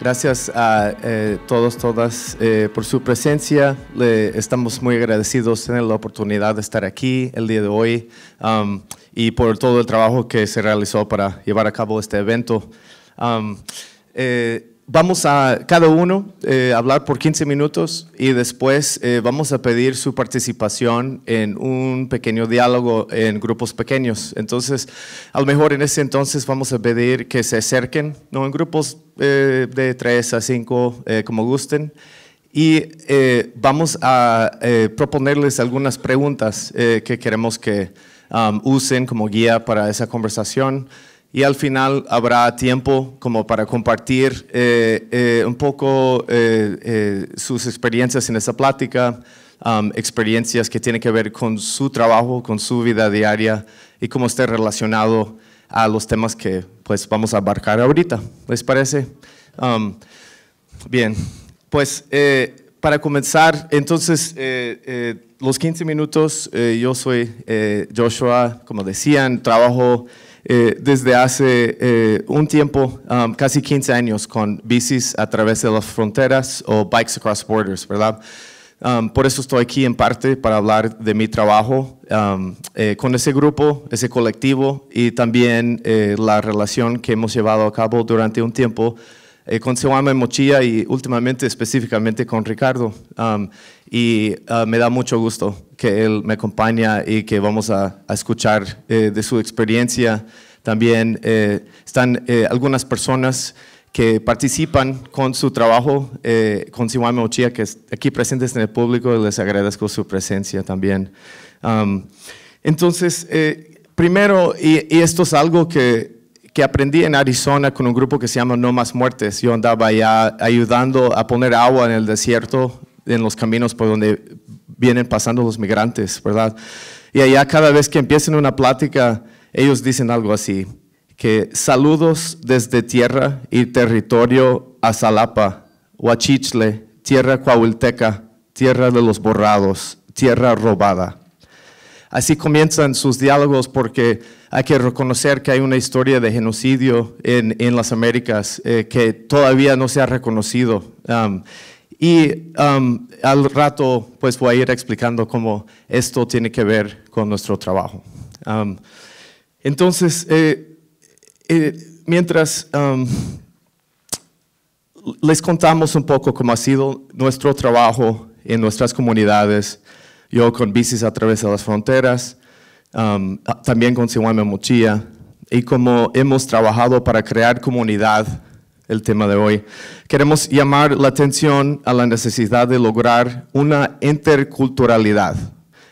gracias a eh, todos, todas eh, por su presencia. Le, estamos muy agradecidos de tener la oportunidad de estar aquí el día de hoy y por todo el trabajo que se realizó para llevar a cabo este evento. Eh, vamos a cada uno eh, hablar por 15 minutos y después eh, vamos a pedir su participación en un pequeño diálogo en grupos pequeños. Entonces, a lo mejor en ese entonces vamos a pedir que se acerquen, ¿no? En grupos eh, de 3 a 5, como gusten. Y vamos a proponerles algunas preguntas que queremos que um, usen como guía para esa conversación y al final habrá tiempo como para compartir eh, eh, un poco eh, sus experiencias en esa plática, um, experiencias que tienen que ver con su trabajo, con su vida diaria y cómo esté relacionado a los temas que pues vamos a abarcar ahorita. ¿Les parece? Um, bien, pues para comenzar, entonces, los 15 minutos, yo soy Joshua, como decían, trabajo eh, desde hace eh, un tiempo, um, casi 15 años, con bicis a través de las fronteras o bikes across borders, ¿verdad? Um, por eso estoy aquí en parte para hablar de mi trabajo um, eh, con ese grupo, ese colectivo y también la relación que hemos llevado a cabo durante un tiempo eh, con Sewama Mochilla y últimamente específicamente con Ricardo. Um, y uh, me da mucho gusto que él me acompaña y que vamos a, escuchar eh, de su experiencia. También eh, están algunas personas que participan con su trabajo con Siwame Mochilla, que es aquí presentes en el público, les agradezco su presencia también. Um, entonces, primero, y, esto es algo que que aprendí en Arizona con un grupo que se llama No Más Muertes. Yo andaba allá ayudando a poner agua en el desierto, en los caminos por donde vienen pasando los migrantes, ¿verdad? Y allá cada vez que empiecen una plática, ellos dicen algo así, que saludos desde tierra y territorio a Salapa, Huachichle, tierra coahuilteca, tierra de los borrados, tierra robada. Así comienzan sus diálogos porque hay que reconocer que hay una historia de genocidio en, las Américas eh, que todavía no se ha reconocido. Um, y um, al rato pues voy a ir explicando cómo esto tiene que ver con nuestro trabajo. Um, entonces, eh, eh, mientras les contamos un poco cómo ha sido nuestro trabajo en nuestras comunidades, yo con bicis a través de las fronteras, um, también con Siwame Mochilla, y como hemos trabajado para crear comunidad, el tema de hoy. Queremos llamar la atención a la necesidad de lograr una interculturalidad.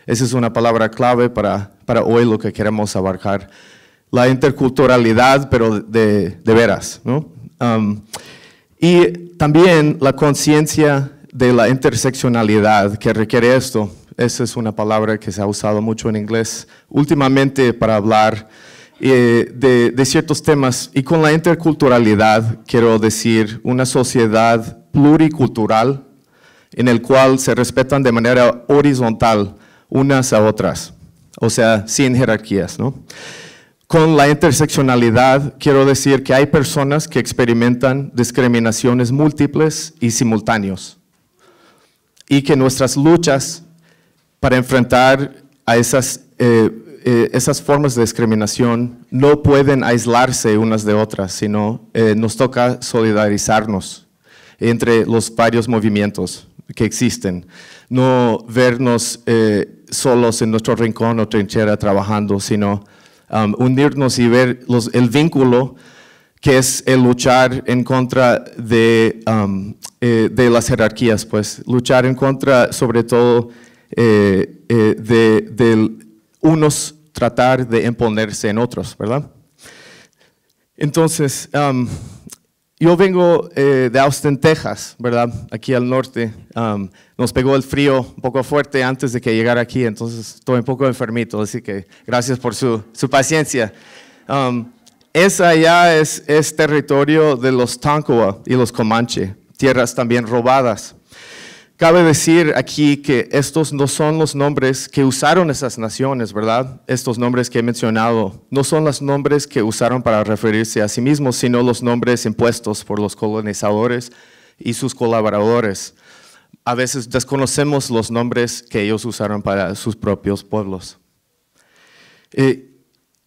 Esa es una palabra clave para, hoy lo que queremos abarcar. La interculturalidad, pero de, veras. Um, y también la conciencia de la interseccionalidad que requiere esto. Esa es una palabra que se ha usado mucho en inglés últimamente para hablar eh, de, ciertos temas. Y con la interculturalidad quiero decir una sociedad pluricultural en el cual se respetan de manera horizontal unas a otras, o sea, sin jerarquías. Con la interseccionalidad quiero decir que hay personas que experimentan discriminaciones múltiples y simultáneos y que nuestras luchas para enfrentar a esas, eh, eh, esas formas de discriminación no pueden aislarse unas de otras, sino eh, nos toca solidarizarnos entre los varios movimientos que existen, no vernos solos en nuestro rincón o trinchera trabajando, sino um, unirnos y ver el vínculo que es el luchar en contra de, um, de las jerarquías, pues luchar en contra sobre todo eh, eh, de, unos tratar de imponerse en otros, ¿verdad? Entonces, um, yo vengo eh, de Austin, Texas, ¿verdad? Aquí al norte. Um, nos pegó el frío un poco fuerte antes de que llegara aquí, entonces estoy un poco enfermito, así que gracias por su, paciencia. Um, esa ya es, es territorio de los Tonkawa y los Comanche, tierras también robadas. Cabe decir aquí que estos no son los nombres que usaron esas naciones, ¿verdad? Estos nombres que he mencionado no son los nombres que usaron para referirse a sí mismos, sino los nombres impuestos por los colonizadores y sus colaboradores. A veces desconocemos los nombres que ellos usaron para sus propios pueblos. Eh,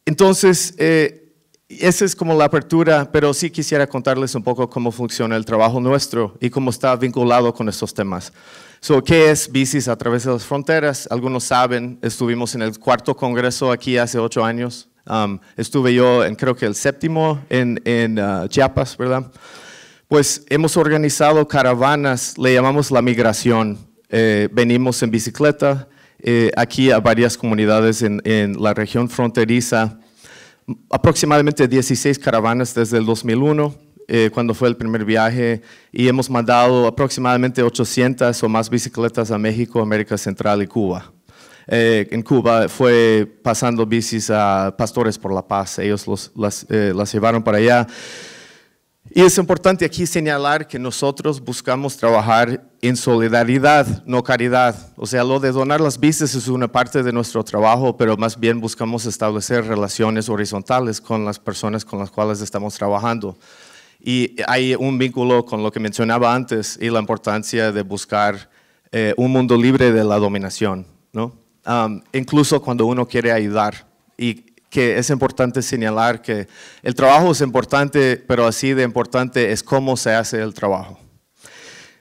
entonces, eh, esa es como la apertura, pero sí quisiera contarles un poco cómo funciona el trabajo nuestro y cómo está vinculado con estos temas. So, ¿Qué es Bicis a través de las fronteras? Algunos saben, estuvimos en el cuarto congreso aquí hace ocho años. Um, estuve yo en creo que el séptimo en, uh, Chiapas, ¿verdad? Pues hemos organizado caravanas, le llamamos la migración. Eh, venimos en bicicleta eh, aquí a varias comunidades en la región fronteriza aproximadamente 16 caravanas desde el 2001, eh, cuando fue el primer viaje, y hemos mandado aproximadamente 800 o más bicicletas a México, América Central y Cuba. Eh, en Cuba fue pasando bicis a Pastores por la Paz, ellos las, eh, las llevaron para allá. Y es importante aquí señalar que nosotros buscamos trabajar en solidaridad, no caridad. O sea, lo de donar las bicis es una parte de nuestro trabajo, pero más bien buscamos establecer relaciones horizontales con las personas con las cuales estamos trabajando. Y hay un vínculo con lo que mencionaba antes y la importancia de buscar eh, un mundo libre de la dominación, ¿no? incluso cuando uno quiere ayudar. Y que es importante señalar que el trabajo es importante, pero así de importante es cómo se hace el trabajo.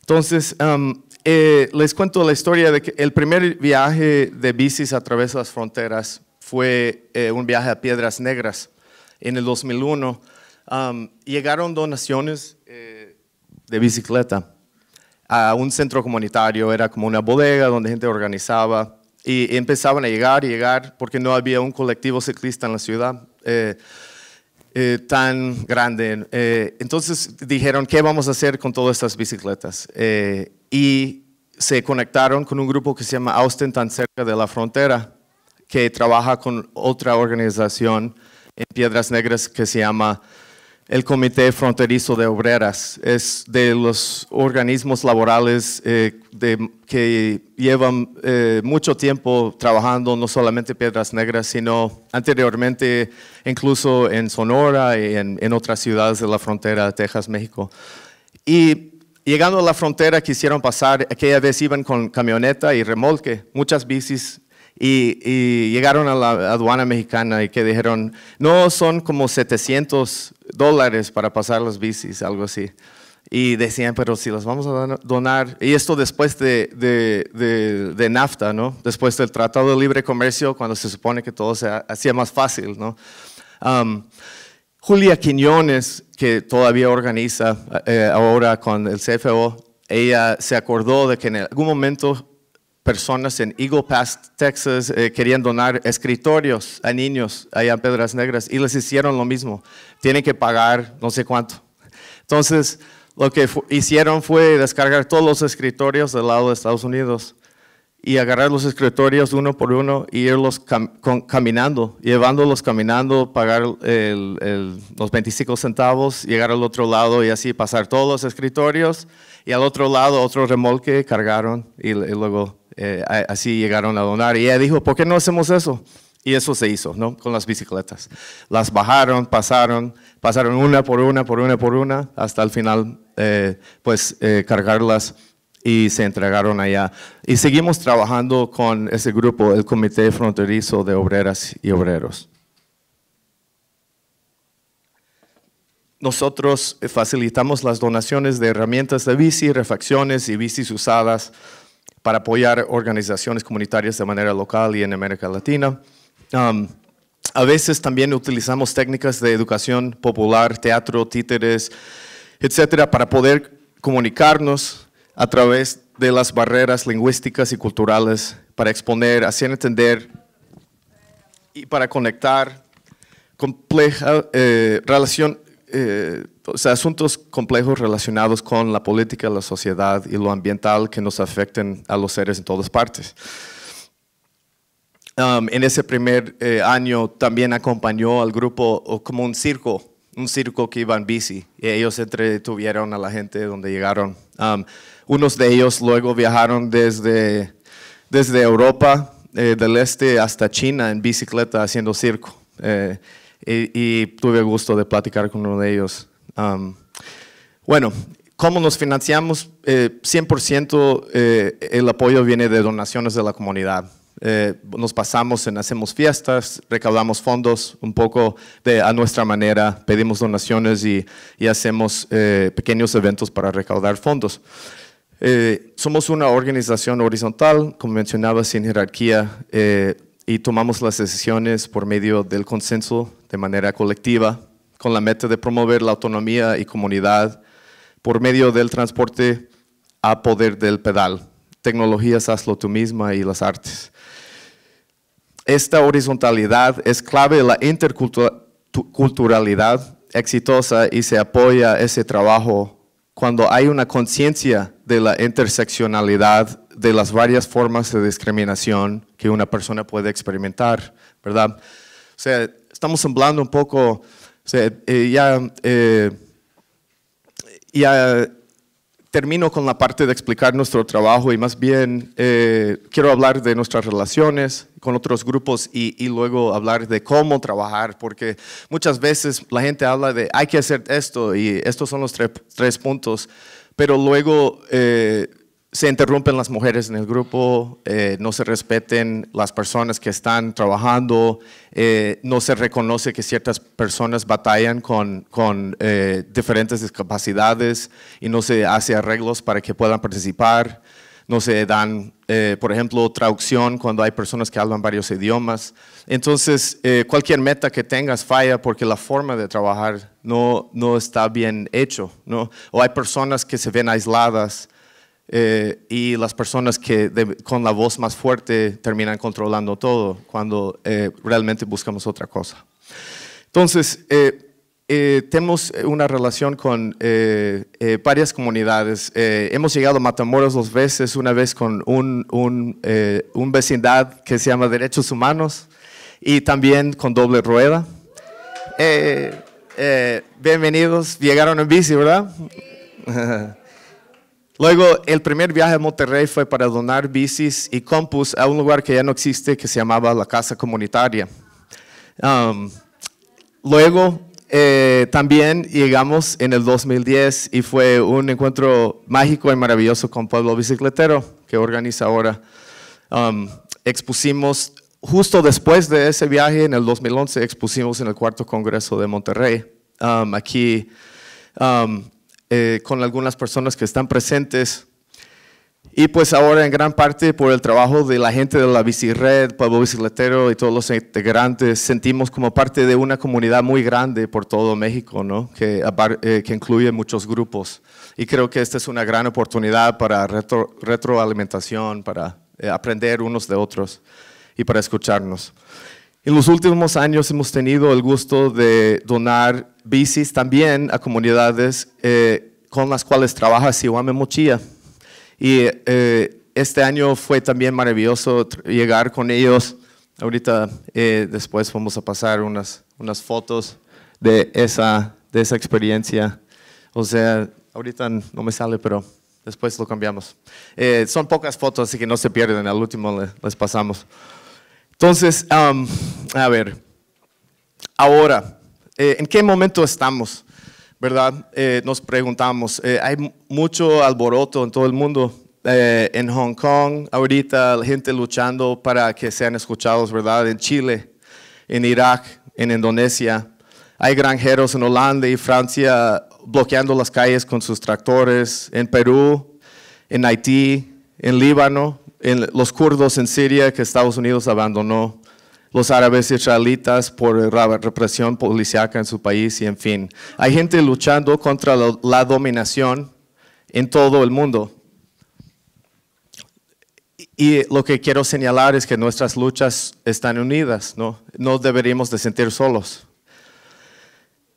Entonces, um, eh, les cuento la historia de que el primer viaje de bicis a través de las fronteras fue eh, un viaje a Piedras Negras en el 2001. Um, llegaron donaciones eh, de bicicleta a un centro comunitario, era como una bodega donde gente organizaba y empezaban a llegar y llegar porque no había un colectivo ciclista en la ciudad eh, eh, tan grande. Eh, entonces dijeron, ¿qué vamos a hacer con todas estas bicicletas? y se conectaron con un grupo que se llama Austin, tan cerca de la frontera, que trabaja con otra organización en Piedras Negras que se llama el Comité Fronterizo de Obreras. Es de los organismos laborales eh, que llevan eh, mucho tiempo trabajando no solamente Piedras Negras, sino anteriormente incluso en Sonora y en, en otras ciudades de la frontera de Texas, México. Y llegando a la frontera quisieron pasar, aquella vez iban con camioneta y remolque, muchas bicis y, llegaron a la aduana mexicana y que dijeron, no, son como 700 dólares para pasar las bicis, algo así. Y decían, pero si las vamos a donar, y esto después de, de, de, NAFTA, ¿no? Después del Tratado de Libre Comercio, cuando se supone que todo se hacía más fácil, ¿no? Um, Julia Quiñones, que todavía organiza eh, ahora con el CFO, ella se acordó de que en algún momento personas en Eagle Pass, Texas, eh, querían donar escritorios a niños allá en Pedras Negras y les hicieron lo mismo. Tienen que pagar no sé cuánto. Entonces, lo que hicieron fue descargar todos los escritorios del lado de Estados Unidos y agarrar los escritorios uno por uno y irlos caminando, llevándolos caminando, pagar los 25 centavos, llegar al otro lado y así pasar todos los escritorios y al otro lado otro remolque cargaron y, luego eh, así llegaron a donar. Y ella dijo, ¿por qué no hacemos eso? Y eso se hizo, ¿no? Con las bicicletas. Las bajaron, pasaron, pasaron una por una, por una, por una, hasta el final, eh, pues, eh, cargarlas y se entregaron allá. Y seguimos trabajando con ese grupo, el Comité Fronterizo de Obreras y Obreros. nosotros eh, facilitamos las donaciones de herramientas de bici, refacciones y bicis usadas para apoyar organizaciones comunitarias de manera local y en América Latina. a veces también utilizamos técnicas de educación popular, teatro, títeres, etcétera, para poder comunicarnos a través de las barreras lingüísticas y culturales para exponer, hacer entender y para conectar compleja eh, relación, eh, o sea, asuntos complejos relacionados con la política, la sociedad y lo ambiental que nos afecten a los seres en todas partes. Um, en ese primer eh, año también acompañó al grupo como un circo, un circo que iba en bici. Y ellos entretuvieron a la gente donde llegaron. Um, unos de ellos luego viajaron desde, desde Europa eh, del Este hasta China en bicicleta haciendo circo y, tuve el gusto de platicar con uno de ellos. bueno, ¿cómo nos financiamos? 100% eh, eh, el apoyo viene de donaciones de la comunidad. Eh, nos pasamos en hacemos fiestas, recaudamos fondos un poco de, a nuestra manera, pedimos donaciones y, y hacemos pequeños eventos para recaudar fondos. somos una organización horizontal, como mencionaba, sin jerarquía y tomamos las decisiones por medio del consenso de manera colectiva con la meta de promover la autonomía y comunidad por medio del transporte a poder del pedal, tecnologías hazlo tú misma y las artes. Esta horizontalidad es clave la interculturalidad exitosa y se apoya ese trabajo cuando hay una conciencia de la interseccionalidad de las varias formas de discriminación que una persona puede experimentar, ¿verdad? O sea, estamos hablando un poco, eh, eh, ya, termino con la parte de explicar nuestro trabajo y más bien eh, quiero hablar de nuestras relaciones con otros grupos y, luego hablar de cómo trabajar, porque muchas veces la gente habla de hay que hacer esto y estos son los tres puntos, pero luego se interrumpen las mujeres en el grupo, eh, no se respeten las personas que están trabajando, eh, no se reconoce que ciertas personas batallan con, eh, diferentes discapacidades y no se hace arreglos para que puedan participar, no se dan, por ejemplo, traducción cuando hay personas que hablan varios idiomas. Entonces, cualquier meta que tengas falla porque la forma de trabajar no, no está bien hecho, ¿no? o hay personas que se ven aisladas eh, y las personas que con la voz más fuerte terminan controlando todo cuando eh, realmente buscamos otra cosa. Entonces, eh, tenemos una relación con varias comunidades. hemos llegado a Matamoros dos veces, una vez con un, un, un vecindad que se llama Derechos Humanos y también con Doble Rueda. bienvenidos, llegaron en bici, ¿verdad? Luego, el primer viaje a Monterrey fue para donar bicis y compus a un lugar que ya no existe, que se llamaba la Casa Comunitaria. Um, luego, eh, también llegamos en el 2010 y fue un encuentro mágico y maravilloso con Pablo Bicicletero, que organiza ahora. Um, expusimos, justo después de ese viaje, en el 2011, expusimos en el Cuarto Congreso de Monterrey. Um, aquí eh, con algunas personas que están presentes. Y pues ahora en gran parte por el trabajo de la gente de la Bicirred, Pueblo Bicicletero y todos los integrantes, sentimos como parte de una comunidad muy grande por todo México, ¿no? que, eh, que incluye muchos grupos. Y creo que esta es una gran oportunidad para retroalimentación, para eh, aprender unos de otros y para escucharnos. En los últimos años hemos tenido el gusto de donar bicis también a comunidades eh, con las cuales trabaja Siwame Mochilla. Y eh, este año fue también maravilloso llegar con ellos. Ahorita eh, después vamos a pasar unas, unas fotos de esa, de esa experiencia. O sea, ahorita no me sale, pero después lo cambiamos. son pocas fotos, así que no se pierden. Al último les pasamos. Entonces, um, a ver, ahora, eh, ¿en qué momento estamos? ¿Verdad? Eh, nos preguntamos, eh, hay mucho alboroto en todo el mundo, en Hong Kong, ahorita la gente luchando para que sean escuchados, ¿verdad? En Chile, en Irak, en Indonesia. Hay granjeros en Holanda y Francia bloqueando las calles con sus tractores, en Perú, en Haití, en Líbano, los kurdos en Siria que Estados Unidos abandonó, los árabes israelitas por represión policíaca en su país y en fin. Hay gente luchando contra la dominación en todo el mundo. Y lo que quiero señalar es que nuestras luchas están unidas, ¿no? No deberíamos de sentir solos.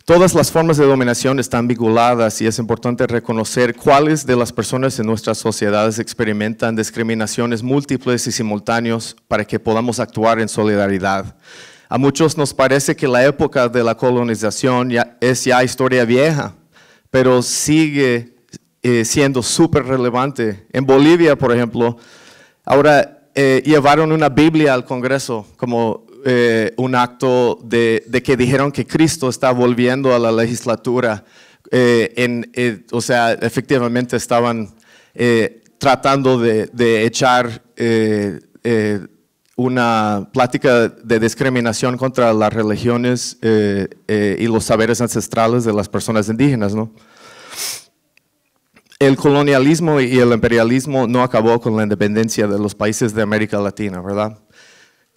Todas las formas de dominación están vinculadas y es importante reconocer cuáles de las personas en nuestras sociedades experimentan discriminaciones múltiples y simultáneas para que podamos actuar en solidaridad. A muchos nos parece que la época de la colonización es ya historia vieja, pero sigue eh, siendo súper relevante. En Bolivia, por ejemplo, ahora eh, llevaron una Biblia al Congreso como eh, un acto de, que dijeron que Cristo está volviendo a la legislatura. Eh, eh, o sea, efectivamente estaban tratando de, de echar una plática de discriminación contra las religiones y los saberes ancestrales de las personas indígenas, ¿no? el colonialismo y el imperialismo no acabó con la independencia de los países de América Latina, ¿verdad?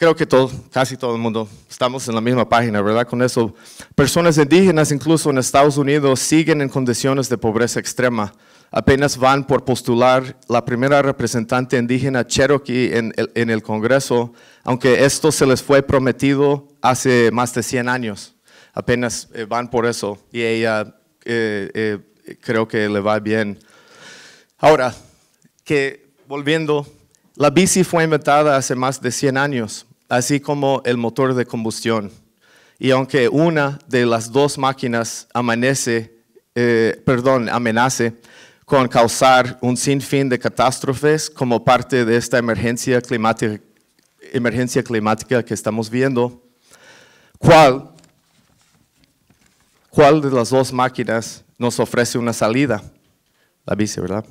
creo que todo, casi todo el mundo estamos en la misma página, ¿verdad? Con eso, personas indígenas incluso en Estados Unidos siguen en condiciones de pobreza extrema. Apenas van por postular la primera representante indígena Cherokee en el, Congreso, aunque esto se les fue prometido hace más de 100 años. Apenas eh, van por eso y ella eh, eh, creo que le va bien. Ahora, que volviendo, la bici fue inventada hace más de 100 años así como el motor de combustión. Y aunque una de las dos máquinas amanece, eh, perdón, amenace con causar un sinfín de catástrofes como parte de esta emergencia climática, emergencia climática que estamos viendo, ¿cuál, ¿cuál de las dos máquinas nos ofrece una salida? La bici, ¿verdad?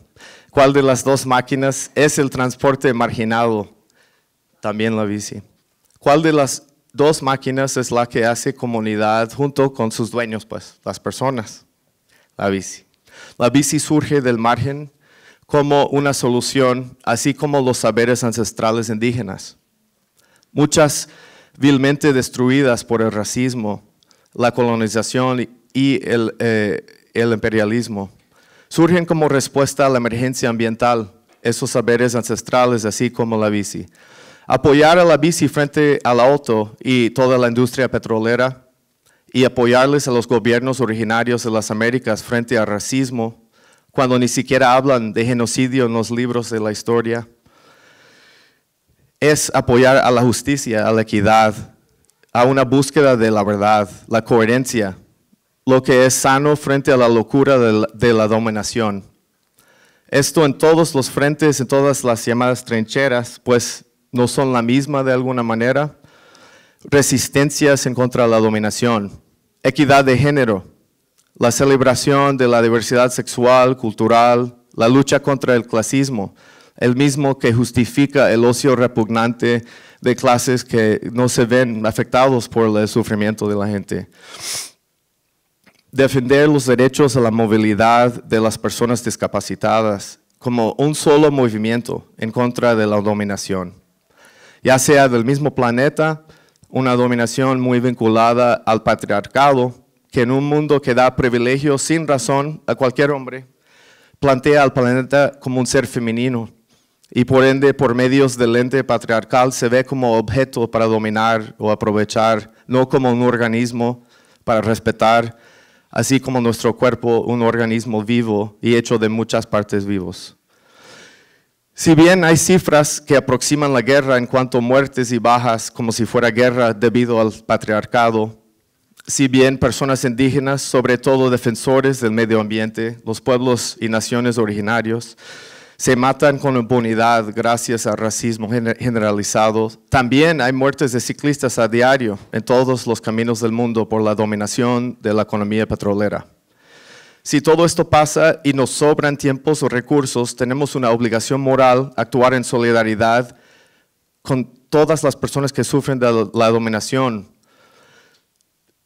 ¿Cuál de las dos máquinas es el transporte marginado? También la bici. ¿Cuál de las dos máquinas es la que hace comunidad junto con sus dueños, pues, las personas? La bici. La bici surge del margen como una solución, así como los saberes ancestrales indígenas. Muchas vilmente destruidas por el racismo, la colonización y el, eh, imperialismo. Surgen como respuesta a la emergencia ambiental, esos saberes ancestrales, así como la bici apoyar a la bici frente la auto y toda la industria petrolera y apoyarles a los gobiernos originarios de las Américas frente al racismo, cuando ni siquiera hablan de genocidio en los libros de la historia, es apoyar a la justicia, a la equidad, a una búsqueda de la verdad, la coherencia, lo que es sano frente a la locura de la, dominación. Esto en todos los frentes, en todas las llamadas trincheras, pues no son la misma de alguna manera. Resistencias en contra de la dominación. Equidad de género. La celebración de la diversidad sexual, cultural. La lucha contra el clasismo. El mismo que justifica el ocio repugnante de clases que no se ven afectados por el sufrimiento de la gente defender los derechos a la movilidad de las personas discapacitadas como un solo movimiento en contra de la dominación ya sea del mismo planeta, una dominación muy vinculada al patriarcado, que en un mundo que da privilegios sin razón a cualquier hombre, plantea al planeta como un ser femenino y por ende por medios del ente patriarcal se ve como objeto para dominar o aprovechar, no como un organismo para respetar, así como nuestro cuerpo, un organismo vivo y hecho de muchas partes vivos. Si bien hay cifras que aproximan la guerra en cuanto a muertes y bajas como si fuera guerra debido al patriarcado, si bien personas indígenas, sobre todo defensores del medio ambiente, los pueblos y naciones originarios, se matan con impunidad gracias al racismo generalizado. También hay muertes de ciclistas a diario en todos los caminos del mundo por la dominación de la economía petrolera. Si todo esto pasa y nos sobran tiempos o recursos, tenemos una obligación moral actuar en solidaridad con todas las personas que sufren de la dominación.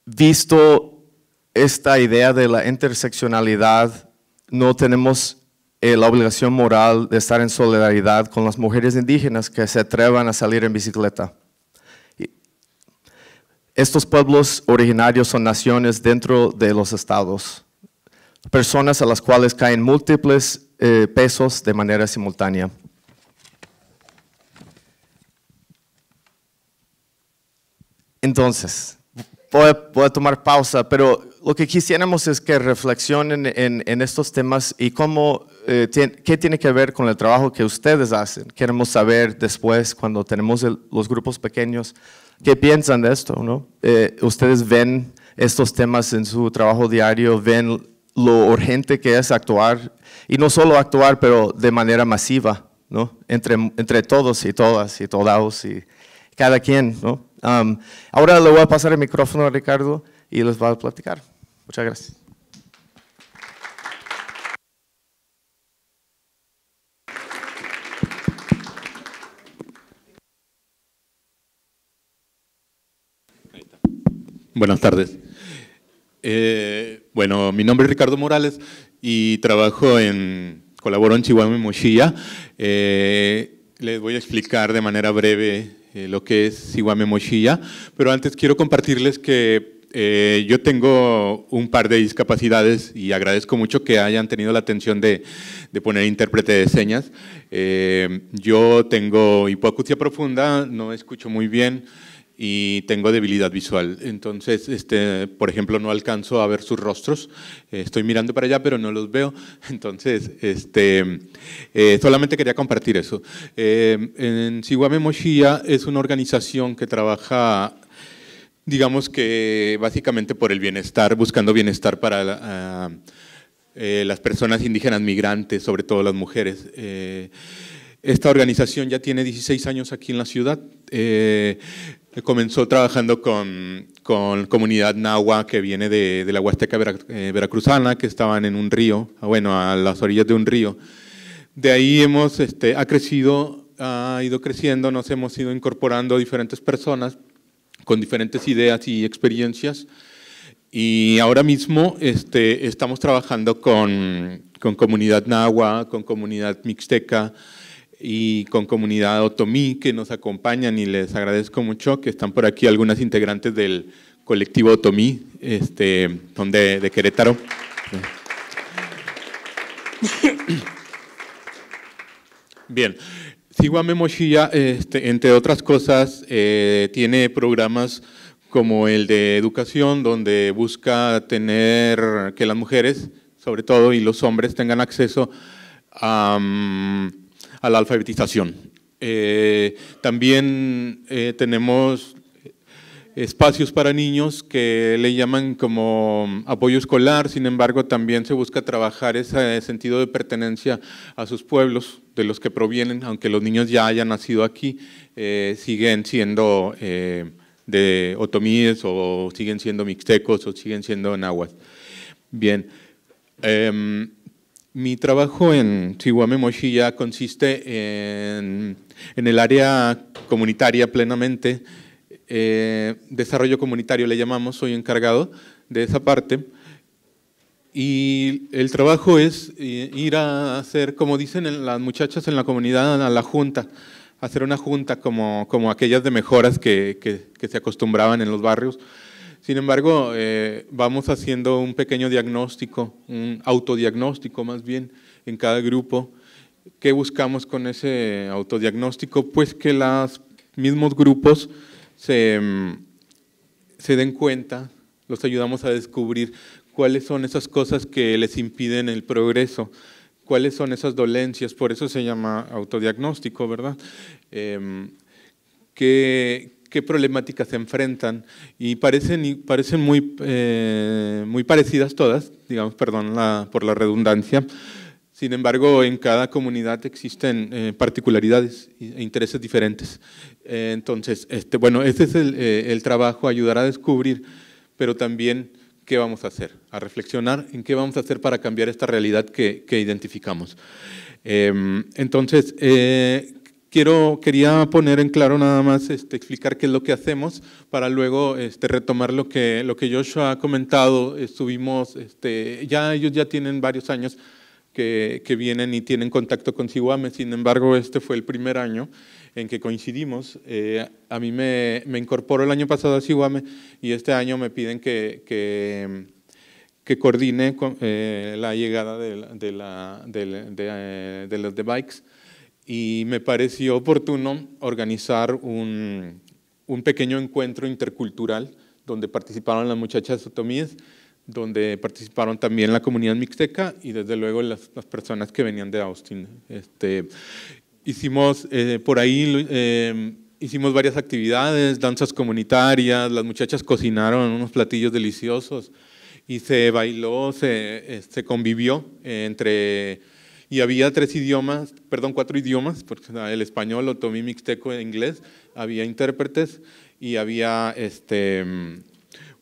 Visto esta idea de la interseccionalidad, no tenemos eh, la obligación moral de estar en solidaridad con las mujeres indígenas que se atrevan a salir en bicicleta. Estos pueblos originarios son naciones dentro de los estados personas a las cuales caen múltiples eh, pesos de manera simultánea. Entonces, voy a, tomar pausa, pero lo que quisiéramos es que reflexionen en, estos temas y cómo, eh, qué tiene que ver con el trabajo que ustedes hacen. Queremos saber después, cuando tenemos los grupos pequeños, qué piensan de esto, ¿no? Eh, ustedes ven estos temas en su trabajo diario, ven lo urgente que es actuar, y no solo actuar, pero de manera masiva, ¿no? entre, entre todos y todas y todos y cada quien. ¿no? Um, ahora le voy a pasar el micrófono a Ricardo y les va a platicar. Muchas gracias. Buenas tardes. Eh, bueno, mi nombre es Ricardo Morales y trabajo en, colaboro en Chihuahua y Mochilla. Eh, les voy a explicar de manera breve eh, lo que es Chihuahua y Mochilla, pero antes quiero compartirles que yo tengo un par de discapacidades y agradezco mucho que hayan tenido la atención de, poner intérprete de señas. yo tengo hipoacusia profunda, no escucho muy bien, y tengo debilidad visual. Entonces, este, por ejemplo, no alcanzo a ver sus rostros. Eh, estoy mirando para allá, pero no los veo. Entonces, este, eh, solamente quería compartir eso. Eh, en Siwame Moshia es una organización que trabaja, digamos que básicamente por el bienestar, buscando bienestar para ah, las personas indígenas migrantes, sobre todo las mujeres. Esta organización ya tiene 16 años aquí en la ciudad. Eh, comenzó trabajando con, comunidad nahua que viene de, la Huasteca eh, veracruzana, que estaban en un río, ah, bueno, a las orillas de un río. De ahí hemos, este, ha crecido, ha ido creciendo, nos hemos ido incorporando diferentes personas con diferentes ideas y experiencias. Y ahora mismo este, estamos trabajando con, con comunidad nahua, con comunidad mixteca, y con comunidad otomí que nos acompañan y les agradezco mucho que están por aquí algunas integrantes del colectivo otomí, este, de, Querétaro. Bien, Siguame Moshilla, este, entre otras cosas, eh, tiene programas como el de educación, donde busca tener que las mujeres, sobre todo, y los hombres tengan acceso a... Mm, a la alfabetización. Eh, también eh, tenemos espacios para niños que le llaman como apoyo escolar, sin embargo también se busca trabajar ese sentido de pertenencia a sus pueblos de los que provienen, aunque los niños ya hayan nacido aquí, eh, siguen siendo de otomíes o siguen siendo mixtecos o siguen siendo nahuas. Bien. Em, mi trabajo en Chihuahua Mochilla consiste en, el área comunitaria plenamente, eh, desarrollo comunitario le llamamos, soy encargado de esa parte. Y el trabajo es eh, ir a hacer, como dicen las muchachas en la comunidad, a la junta, hacer una junta como, como aquellas de mejoras que se acostumbraban en los barrios, sin embargo, eh, vamos haciendo un pequeño diagnóstico, un autodiagnóstico más bien, en cada grupo. ¿Qué buscamos con ese autodiagnóstico? Pues que los mismos grupos mm, se, den cuenta, los ayudamos a descubrir cuáles son esas cosas que les impiden el progreso, cuáles son esas dolencias, por eso se llama autodiagnóstico, ¿verdad? Em, ¿qué, qué problemáticas se enfrentan y parecen, parecen muy, eh, muy parecidas todas, digamos, perdón por la redundancia. Sin embargo, en cada comunidad existen eh, particularidades e intereses diferentes. Eh, entonces, este, bueno, ese es el, el trabajo, ayudar a descubrir, pero también qué vamos a hacer, a reflexionar en qué vamos a hacer para cambiar esta realidad que, que identificamos. Em, entonces, quiero, quería poner en claro nada más, este, explicar qué es lo que hacemos para luego este, retomar lo que, lo que Joshua ha comentado. Estuvimos, este, ya ellos ya tienen varios años que, vienen y tienen contacto con Siwame, sin embargo este fue el primer año en que coincidimos. Eh, a mí me, me incorporó el año pasado a Siwame y este año me piden que, que coordine eh, la llegada de, la, eh, de, los de bikes y me pareció oportuno organizar un, un pequeño encuentro intercultural donde participaron las muchachas otomíes donde participaron también la comunidad mixteca y desde luego las, personas que venían de Austin. Este, hicimos eh, por ahí... Eh, hicimos varias actividades, danzas comunitarias, las muchachas cocinaron unos platillos deliciosos y se bailó, se, eh, se convivió entre y había tres idiomas, perdón, cuatro idiomas, porque el español, otomí, mixteco, e inglés, había intérpretes y había, este,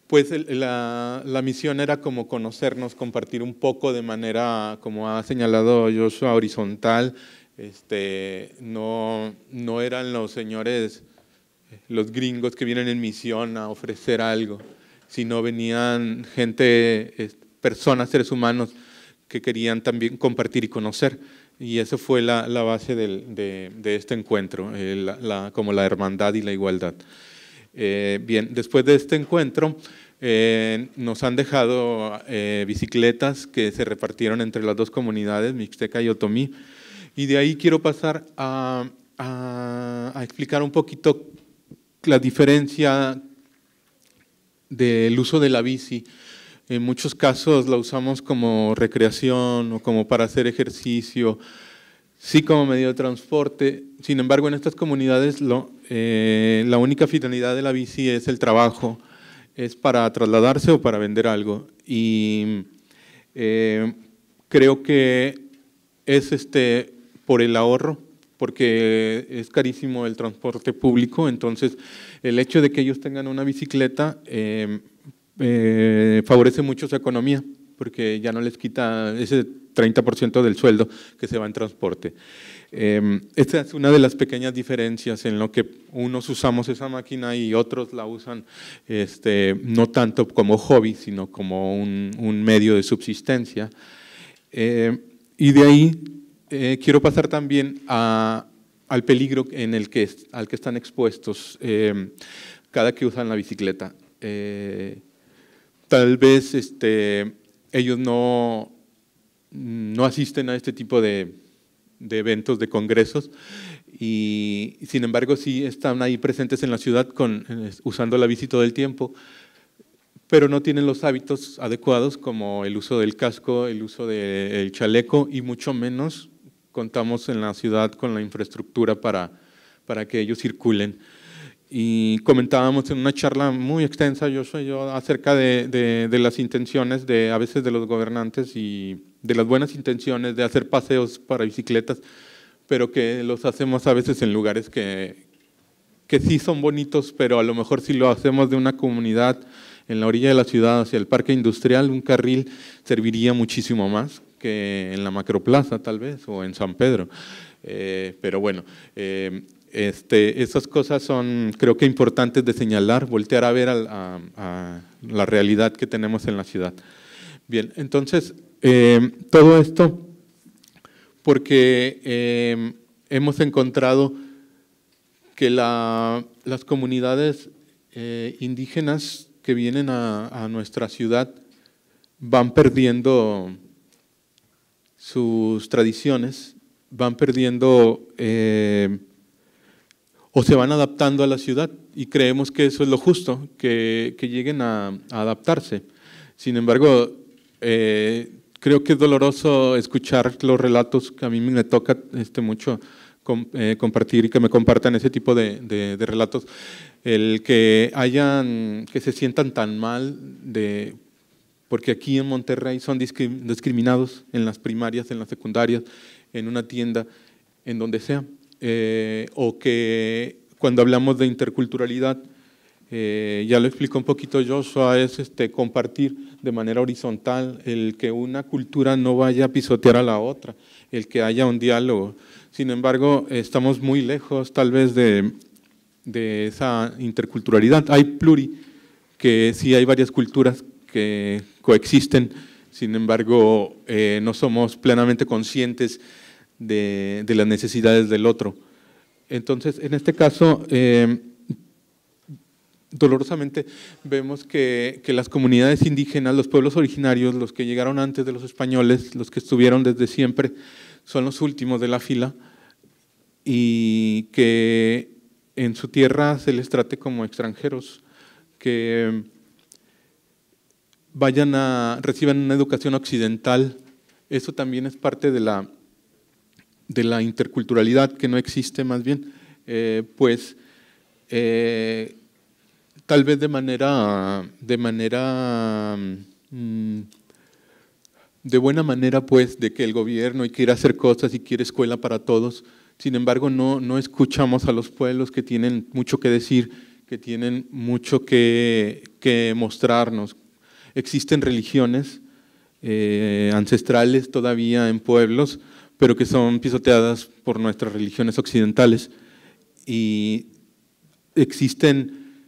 pues la, la, misión era como conocernos, compartir un poco de manera, como ha señalado Joshua, horizontal, este, no, no eran los señores, los gringos que vienen en misión a ofrecer algo, sino venían gente, personas, seres humanos, que querían también compartir y conocer. Y eso fue la, base de, este encuentro, eh, como la hermandad y la igualdad. Eh, bien, después de este encuentro eh, nos han dejado bicicletas que se repartieron entre las dos comunidades, Mixteca y Otomí. Y de ahí quiero pasar a, a explicar un poquito la diferencia del uso de la bici en muchos casos la usamos como recreación o como para hacer ejercicio, sí como medio de transporte. Sin embargo, en estas comunidades eh, la única finalidad de la bici es el trabajo, es para trasladarse o para vender algo. Y eh, creo que es este, por el ahorro, porque es carísimo el transporte público, entonces el hecho de que ellos tengan una bicicleta eh, eh, favorece mucho su economía, porque ya no les quita ese 30% del sueldo que se va en transporte. Em, esta es una de las pequeñas diferencias en lo que unos usamos esa máquina y otros la usan este, no tanto como hobby, sino como un, medio de subsistencia. Em, y de ahí eh, quiero pasar también a, al peligro en el que, al que están expuestos em, cada que usan la bicicleta. Eh, tal vez este, ellos no, asisten a este tipo de, eventos, de congresos, y sin embargo sí están ahí presentes en la ciudad eh, usando la visita del tiempo, pero no tienen los hábitos adecuados como el uso del casco, el uso del chaleco y mucho menos contamos en la ciudad con la infraestructura para que ellos circulen y comentábamos en una charla muy extensa, yo soy yo, acerca de, de, las intenciones de a veces de los gobernantes y de las buenas intenciones de hacer paseos para bicicletas, pero que los hacemos a veces en lugares que, que sí son bonitos, pero a lo mejor si lo hacemos de una comunidad en la orilla de la ciudad hacia el parque industrial, un carril serviría muchísimo más que en la macroplaza tal vez o en San Pedro. Eh, pero bueno, eh, este, esas cosas son, creo que, importantes de señalar, voltear a ver a, la realidad que tenemos en la ciudad. Bien, entonces, em, todo esto porque em, hemos encontrado que las comunidades eh, indígenas que vienen a, nuestra ciudad van perdiendo sus tradiciones, van perdiendo em, o se van adaptando a la ciudad y creemos que eso es lo justo, que, lleguen a, adaptarse. Sin embargo, eh, creo que es doloroso escuchar los relatos que a mí me toca este, mucho eh, compartir y que me compartan ese tipo de, relatos, el que hayan, que se sientan tan mal de porque aquí en Monterrey son discriminados en las primarias, en las secundarias, en una tienda, en donde sea. Eh, o que cuando hablamos de interculturalidad, eh, ya lo explico un poquito yo, es este, compartir de manera horizontal el que una cultura no vaya a pisotear a la otra, el que haya un diálogo. Sin embargo, estamos muy lejos tal vez de, de esa interculturalidad. Hay pluri, que sí hay varias culturas que coexisten, sin embargo, eh, no somos plenamente conscientes de, las necesidades del otro. Entonces, en este caso, eh, dolorosamente vemos que, las comunidades indígenas, los pueblos originarios, los que llegaron antes de los españoles, los que estuvieron desde siempre, son los últimos de la fila y que en su tierra se les trate como extranjeros, que vayan a, reciban una educación occidental. Eso también es parte de la de la interculturalidad que no existe más bien, eh, pues eh, tal vez de manera, de manera, mm, de buena manera pues, de que el gobierno y quiere hacer cosas y quiere escuela para todos, sin embargo no, no escuchamos a los pueblos que tienen mucho que decir, que tienen mucho que, mostrarnos. Existen religiones eh, ancestrales todavía en pueblos, pero que son pisoteadas por nuestras religiones occidentales. Y existen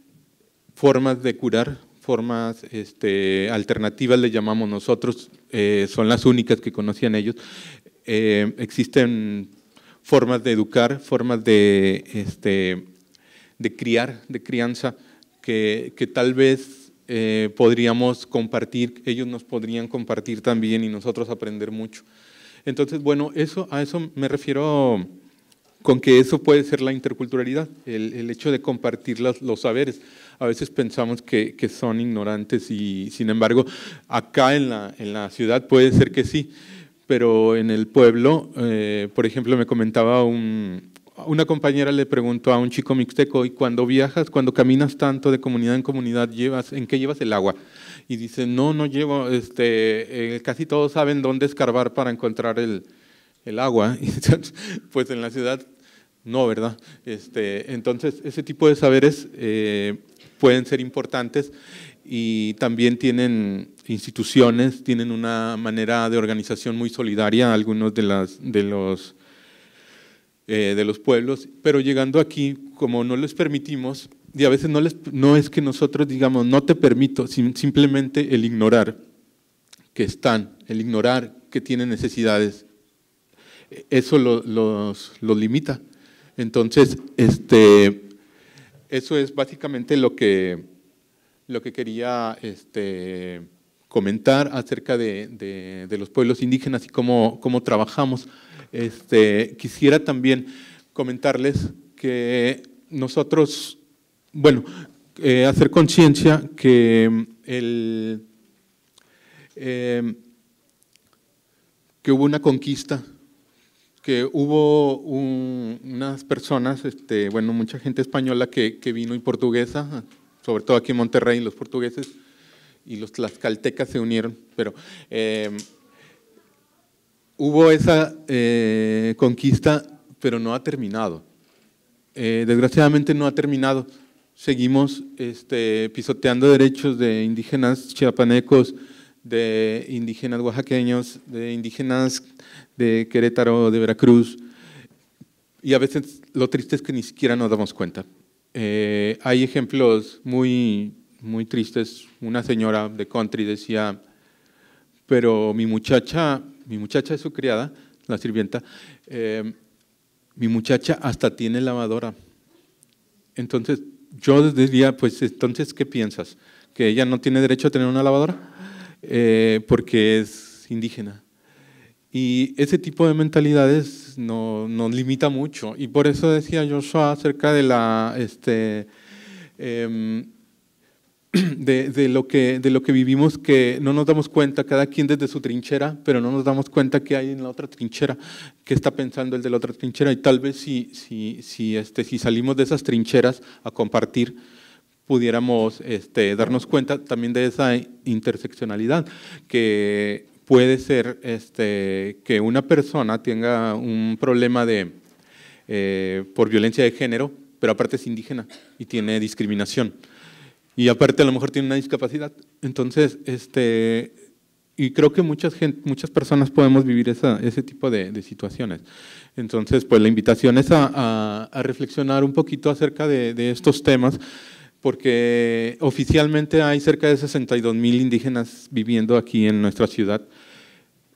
formas de curar, formas este, alternativas, le llamamos nosotros, eh, son las únicas que conocían ellos. Eh, existen formas de educar, formas de, este, de criar, de crianza, que, que tal vez eh, podríamos compartir, ellos nos podrían compartir también y nosotros aprender mucho. Entonces, bueno, eso, a eso me refiero con que eso puede ser la interculturalidad, el, hecho de compartir los saberes. A veces pensamos que, son ignorantes y sin embargo acá en la, ciudad puede ser que sí, pero en el pueblo, eh, por ejemplo, me comentaba un, una compañera le preguntó a un chico mixteco, ¿y cuando viajas, cuando caminas tanto de comunidad en comunidad, llevas, ¿en qué llevas el agua? Y dice, no, no llevo, este, eh, casi todos saben dónde escarbar para encontrar el, agua. pues en la ciudad, no, ¿verdad? Este, entonces, ese tipo de saberes eh, pueden ser importantes y también tienen instituciones, tienen una manera de organización muy solidaria, algunos de, las, de los eh, de los pueblos, pero llegando aquí, como no les permitimos, y a veces no, les, no es que nosotros digamos, no te permito, simplemente el ignorar que están, el ignorar que tienen necesidades, e-, eso los, limita. Entonces, este, eso es básicamente lo que, lo que quería este, comentar acerca de, de, de los pueblos indígenas y cómo trabajamos. Este, quisiera también comentarles que nosotros, bueno, eh, hacer conciencia que mm, el, em, que hubo una conquista, que hubo unas personas, este, bueno, mucha gente española que, vino y portuguesa, sobre todo aquí en Monterrey, los portugueses y los tlaxcaltecas se unieron, pero em, hubo esa eh, conquista, pero no ha terminado. Eh, desgraciadamente no ha terminado. Seguimos este, pisoteando derechos de indígenas chiapanecos, de indígenas oaxaqueños, de indígenas de Querétaro, de Veracruz. Y a veces lo triste es que ni siquiera nos damos cuenta. Eh, hay ejemplos muy, muy tristes. Una señora de country decía, pero mi muchacha mi muchacha es su criada, la sirvienta, eh, mi muchacha hasta tiene lavadora. Entonces, yo diría, pues entonces, ¿qué piensas? ¿Que ella no tiene derecho a tener una lavadora? Eh, porque es indígena. Y ese tipo de mentalidades nos limita mucho. Y por eso decía Joshua acerca de la... Este, em, de, lo que, de lo que vivimos que no nos damos cuenta, cada quien desde su trinchera, pero no nos damos cuenta que hay en la otra trinchera, que está pensando el de la otra trinchera. Y tal vez si, si, este, salimos de esas trincheras a compartir, pudiéramos este, darnos cuenta también de esa interseccionalidad, que puede ser este, que una persona tenga un problema de, eh, por violencia de género, pero aparte es indígena y tiene discriminación y aparte a lo mejor tiene una discapacidad. Entonces, este, y creo que muchas, gente, muchas personas podemos vivir ese tipo de, situaciones. Entonces, pues la invitación es a, reflexionar un poquito acerca de, estos temas, porque oficialmente hay cerca de 62 mil indígenas viviendo aquí en nuestra ciudad.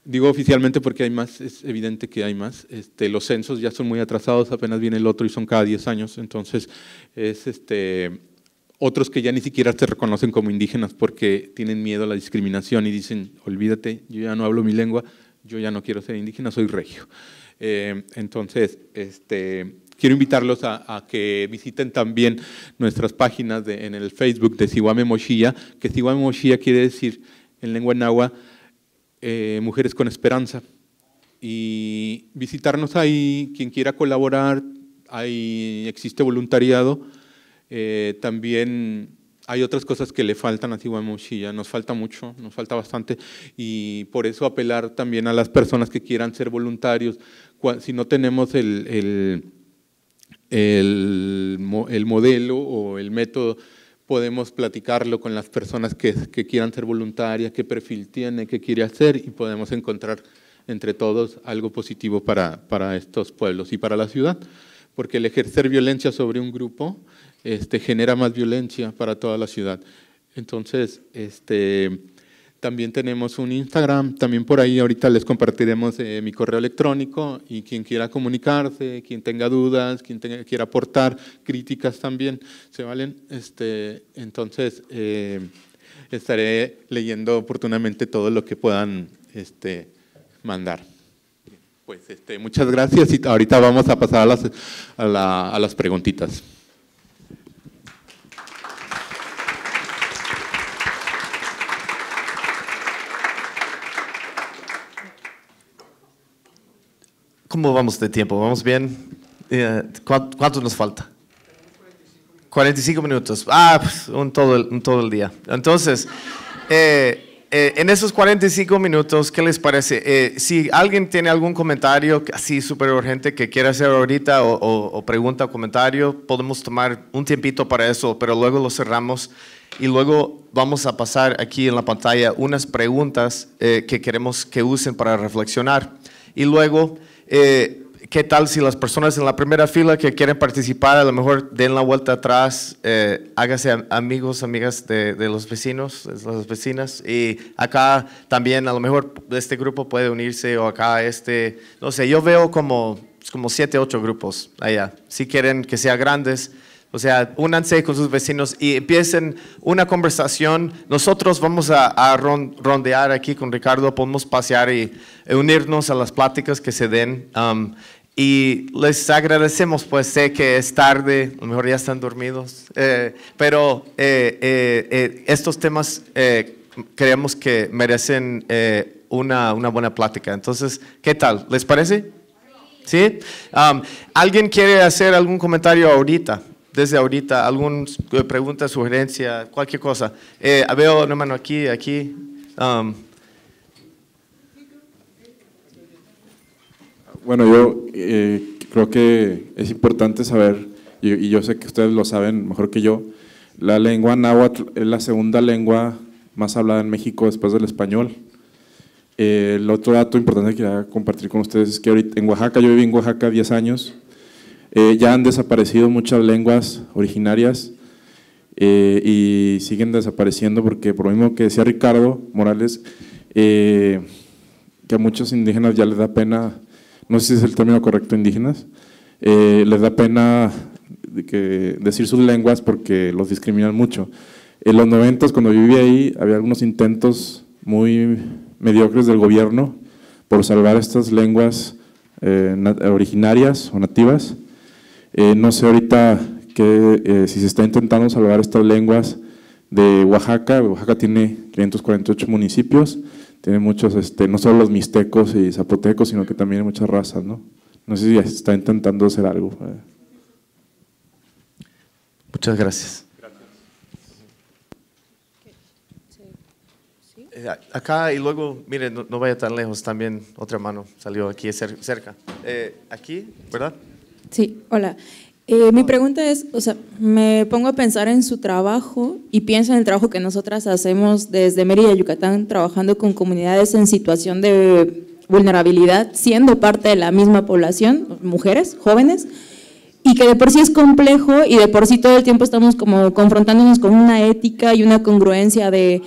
Digo oficialmente porque hay más, es evidente que hay más. Este, los censos ya son muy atrasados, apenas viene el otro y son cada 10 años. Entonces, es este, otros que ya ni siquiera se reconocen como indígenas porque tienen miedo a la discriminación y dicen, olvídate, yo ya no hablo mi lengua, yo ya no quiero ser indígena, soy regio. Eh, entonces, este, quiero invitarlos a, que visiten también nuestras páginas en el Facebook de Siwame Moshia, que Siwame Moshia quiere decir en lengua náhuatl, eh, Mujeres con Esperanza. Y visitarnos ahí, quien quiera colaborar, ahí existe voluntariado eh, también hay otras cosas que le faltan a Tihuamuchilla, nos falta mucho, nos falta bastante, y por eso apelar también a las personas que quieran ser voluntarios. Si no tenemos el, modelo o el método, podemos platicarlo con las personas que, quieran ser voluntarias, qué perfil tiene, qué quiere hacer, y podemos encontrar entre todos algo positivo para estos pueblos y para la ciudad porque el ejercer violencia sobre un grupo este, genera más violencia para toda la ciudad. Entonces, este, también tenemos un Instagram, también por ahí ahorita les compartiremos eh, mi correo electrónico y quien quiera comunicarse, quien tenga dudas, quien quiera aportar críticas también, ¿se valen? Este, entonces, eh, estaré leyendo oportunamente todo lo que puedan este, mandar. Pues este, muchas gracias y ahorita vamos a pasar a las, a preguntitas. ¿Cómo vamos de tiempo? ¿Vamos bien? Eh, ¿Cuánto nos falta? 45 minutos. Ah, pues, un todo el, un todo el día. Entonces, eh, eh, en esos 45 minutos, ¿qué les parece? Eh, si alguien tiene algún comentario así súper urgente que quiera hacer ahorita o, pregunta o comentario, podemos tomar un tiempito para eso, pero luego lo cerramos y luego vamos a pasar aquí en la pantalla unas preguntas eh, que queremos que usen para reflexionar. Y luego... ¿qué tal si las personas en la primera fila que quieren participar, a lo mejor den la vuelta atrás, háganse eh, hágase amigos, amigas de, los vecinos, de las vecinas? Y acá también a lo mejor este grupo puede unirse o acá este, no sé, yo veo como, como siete, ocho grupos allá. Si quieren que sean grandes, o sea, únanse con sus vecinos y empiecen una conversación. Nosotros vamos a, rondear aquí con Ricardo, podemos pasear y unirnos a las pláticas que se den. Y les agradecemos, pues sé que es tarde, a lo mejor ya están dormidos, eh, pero eh, eh, estos temas creemos que merecen una, una, buena plática. Entonces, ¿qué tal? ¿Les parece? ¿Sí? Um, ¿Alguien quiere hacer algún comentario ahorita? desde ahorita, alguna pregunta, sugerencia, cualquier cosa. Eh, veo, mano aquí, aquí. Um, Bueno, yo eh, creo que es importante saber, y, yo sé que ustedes lo saben mejor que yo, la lengua náhuatl es la segunda lengua más hablada en México después del español. el otro dato importante que quería compartir con ustedes es que ahorita en Oaxaca, yo viví en Oaxaca 10 años, eh, ya han desaparecido muchas lenguas originarias eh, y siguen desapareciendo porque por lo mismo que decía Ricardo Morales, que a muchos indígenas ya les da pena no sé si es el término correcto, indígenas, eh, les da pena decir sus lenguas porque los discriminan mucho. En los noventas, cuando yo viví ahí, había algunos intentos muy mediocres del gobierno por salvar estas lenguas eh, originarias o nativas. Eh, no sé ahorita que, si se está intentando salvar estas lenguas de Oaxaca. Oaxaca tiene 348 municipios tiene muchos, este, no solo los mixtecos y zapotecos, sino que también hay muchas razas, ¿no? No sé si ya está intentando hacer algo. Eh. Muchas gracias. Eh, acá y luego, mire, no, vaya tan lejos, también otra mano salió aquí cerca. Eh, aquí, ¿verdad? Sí, hola. Eh, mi pregunta es, o sea, me pongo a pensar en su trabajo y pienso en el trabajo que nosotras hacemos desde Mérida, Yucatán, trabajando con comunidades en situación de vulnerabilidad, siendo parte de la misma población, mujeres, jóvenes, y que de por sí es complejo y de por sí todo el tiempo estamos como confrontándonos con una ética y una congruencia de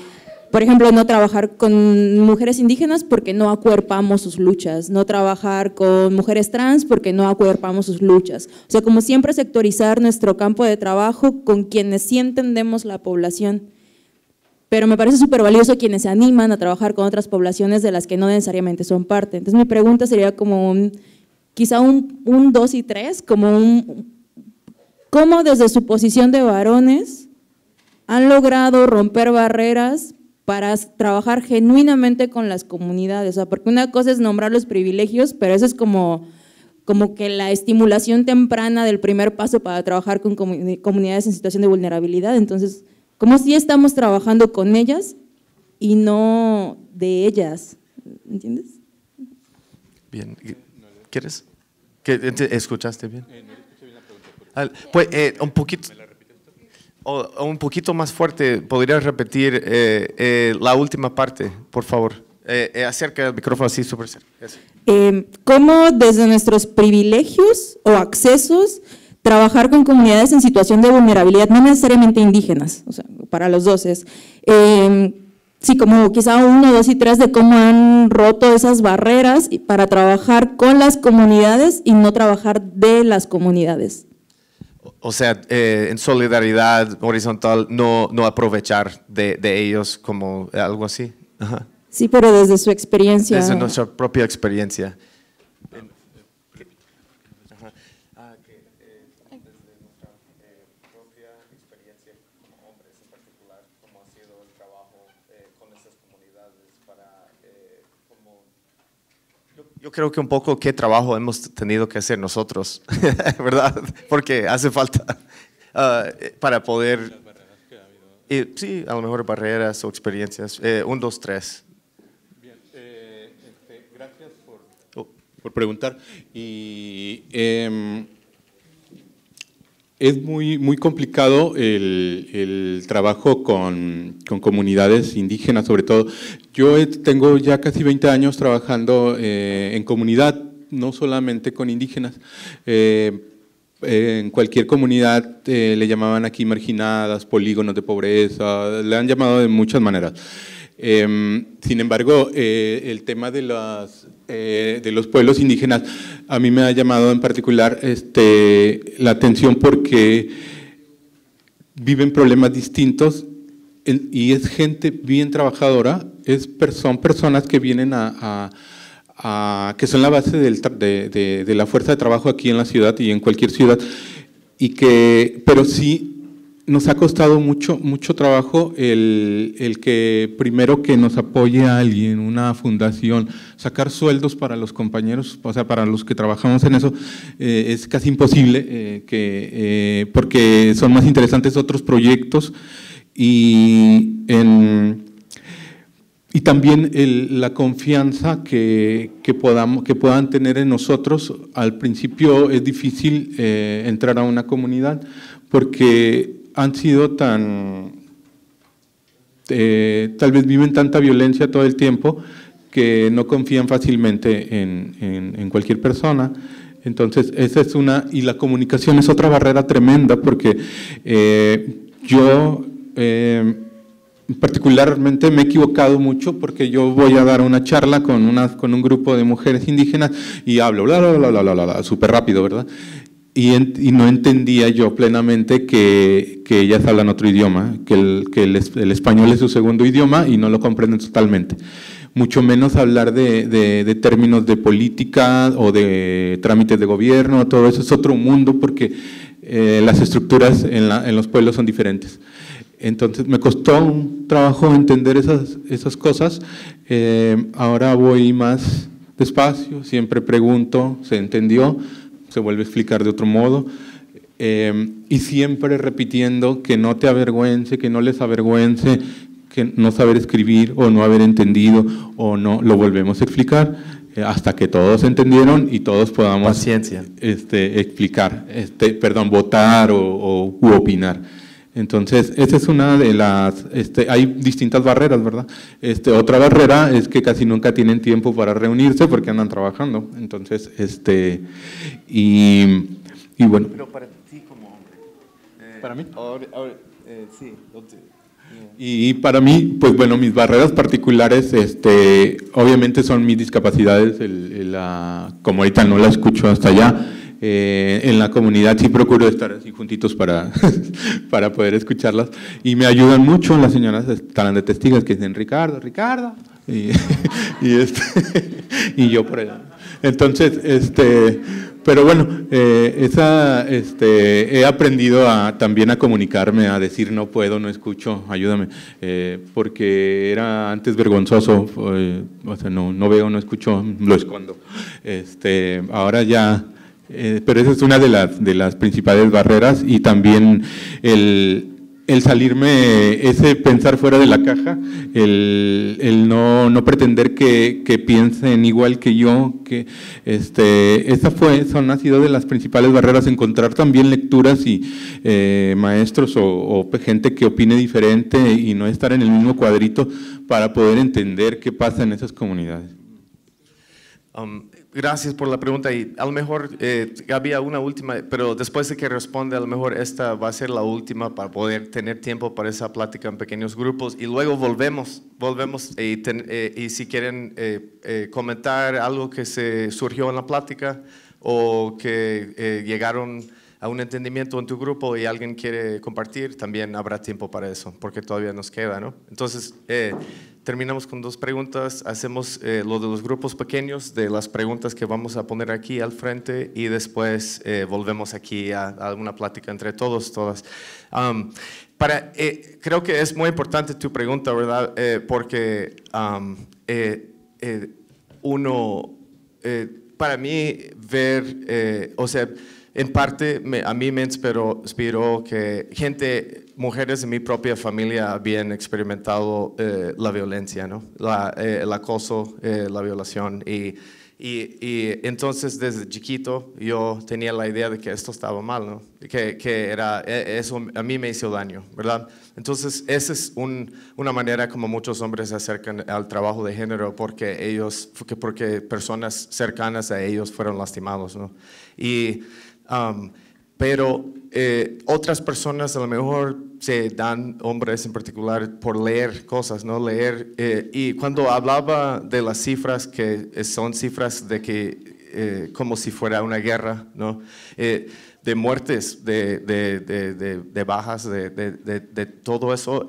por ejemplo, no trabajar con mujeres indígenas porque no acuerpamos sus luchas, no trabajar con mujeres trans porque no acuerpamos sus luchas. O sea, como siempre, sectorizar nuestro campo de trabajo con quienes sí entendemos la población. Pero me parece súper valioso quienes se animan a trabajar con otras poblaciones de las que no necesariamente son parte. Entonces, mi pregunta sería como un, quizá un, dos y tres, como un, ¿cómo desde su posición de varones han logrado romper barreras para trabajar genuinamente con las comunidades. O sea, porque una cosa es nombrar los privilegios, pero eso es como, como que la estimulación temprana del primer paso para trabajar con comunidades en situación de vulnerabilidad. Entonces, como si estamos trabajando con ellas y no de ellas, ¿entiendes? Bien, ¿quieres? ¿Escuchaste bien? Ah, pues eh, un poquito un poquito más fuerte, ¿podrías repetir eh, eh, la última parte, por favor? Eh, acerca del micrófono así, súper cerca. Em, ¿Cómo desde nuestros privilegios o accesos trabajar con comunidades en situación de vulnerabilidad, no necesariamente indígenas, o sea, para los doces? Em, sí, como quizá uno, dos y tres de cómo han roto esas barreras para trabajar con las comunidades y no trabajar de las comunidades o sea, eh, en solidaridad horizontal, no, no aprovechar de, ellos como algo así. Sí, pero desde su experiencia. Desde nuestra propia experiencia. Yo creo que un poco qué trabajo hemos tenido que hacer nosotros, ¿verdad? Porque hace falta uh, eh, para poder... Eh, sí, a lo mejor barreras o experiencias. Eh, un, dos, tres. Bien, este, gracias por, oh. por, preguntar. Y em, es muy, muy complicado el, el trabajo con, comunidades indígenas, sobre todo. Yo tengo ya casi 20 años trabajando eh, en comunidad, no solamente con indígenas. Eh, eh, en cualquier comunidad le llamaban aquí marginadas, polígonos de pobreza, le han llamado de muchas maneras. Em, sin embargo, eh, el tema de, las, eh, de los pueblos indígenas a mí me ha llamado en particular este, la atención porque viven problemas distintos y es gente bien trabajadora, es, son personas que vienen a, que son la base de, de, la fuerza de trabajo aquí en la ciudad y en cualquier ciudad, y que, pero sí nos ha costado mucho, mucho trabajo el, que primero que nos apoye alguien, una fundación, sacar sueldos para los compañeros, o sea, para los que trabajamos en eso, eh, es casi imposible, eh, que, eh, porque son más interesantes otros proyectos y, y también la confianza que, podamos, que puedan tener en nosotros. Al principio es difícil entrar a una comunidad porque han sido tan, eh, tal vez viven tanta violencia todo el tiempo que no confían fácilmente en, en, cualquier persona. Entonces, esa es una, y la comunicación es otra barrera tremenda porque eh, yo eh, particularmente me he equivocado mucho porque yo voy a dar una charla con, una, con un grupo de mujeres indígenas y hablo, bla, bla, bla, bla, bla, bla, súper rápido, ¿verdad? y, no entendía yo plenamente que, ellas hablan otro idioma, que, el, que el, español es su segundo idioma y no lo comprenden totalmente. Mucho menos hablar de, términos de política o de trámites de gobierno, todo eso es otro mundo porque eh, las estructuras en, los pueblos son diferentes. Entonces me costó un trabajo entender esas, esas cosas. Eh, ahora voy más despacio, siempre pregunto, ¿se entendió? se vuelve a explicar de otro modo, eh, y siempre repitiendo que no te avergüence, que no les avergüence, que no saber escribir o no haber entendido o no, lo volvemos a explicar eh, hasta que todos entendieron y todos podamos Este, explicar, este, perdón, votar o, u opinar. Entonces, esa es una de las, este, hay distintas barreras, ¿verdad? Este, otra barrera es que casi nunca tienen tiempo para reunirse porque andan trabajando. Entonces, este, y, bueno. Pero para ti como hombre. Eh, para mí. Eh, sí, y para mí, pues bueno, mis barreras particulares, este, obviamente son mis discapacidades, el, la, como ahorita no la escucho hasta allá eh, en la comunidad sí procuro estar así juntitos para, para poder escucharlas. Y me ayudan mucho las señoras estarán de testigos que dicen Ricardo, Ricardo. Este, y, yo por allá. Entonces, este, pero bueno, eh, esa, este, he aprendido a, también a comunicarme, a decir no puedo, no escucho, ayúdame, eh, porque era antes vergonzoso, o sea, no, no veo, no escucho, lo escondo. Este, ahora ya eh, pero esa es una de las, de las principales barreras y también el, salirme, ese pensar fuera de la caja, el, no, pretender que, piensen igual que yo, que este, esa fue, son, ha sido de las principales barreras, encontrar también lecturas y eh, maestros o, gente que opine diferente y no estar en el mismo cuadrito para poder entender qué pasa en esas comunidades. Um, gracias por la pregunta y a lo mejor eh, había una última, pero después de que responde a lo mejor esta va a ser la última para poder tener tiempo para esa plática en pequeños grupos y luego volvemos, volvemos y, eh, si quieren eh, comentar algo que se surgió en la plática o que llegaron a un entendimiento en tu grupo y alguien quiere compartir, también habrá tiempo para eso, porque todavía nos queda, ¿no? Entonces, terminamos con dos preguntas, hacemos eh, lo de los grupos pequeños, de las preguntas que vamos a poner aquí al frente y después eh, volvemos aquí a, alguna plática entre todos, todas. Um, para, eh, creo que es muy importante tu pregunta, ¿verdad? porque um, uno, para mí, ver, o sea, en parte a mí me inspiró que gente mujeres de mi propia familia habían experimentado eh, la violencia, ¿no? Eh, el acoso, eh, la violación. Y, entonces desde chiquito yo tenía la idea de que esto estaba mal, ¿no? que, era, e, eso a mí me hizo daño, ¿verdad? Entonces esa es una manera como muchos hombres se acercan al trabajo de género porque, ellos, porque personas cercanas a ellos fueron lastimados. Y, um, pero eh, otras personas a lo mejor se dan, hombres en particular, por leer cosas, ¿no? Leer. Eh, y cuando hablaba de las cifras, que eh, son cifras de que, como si fuera una guerra, ¿no? de muertes, de, de, de, de bajas, de, todo eso,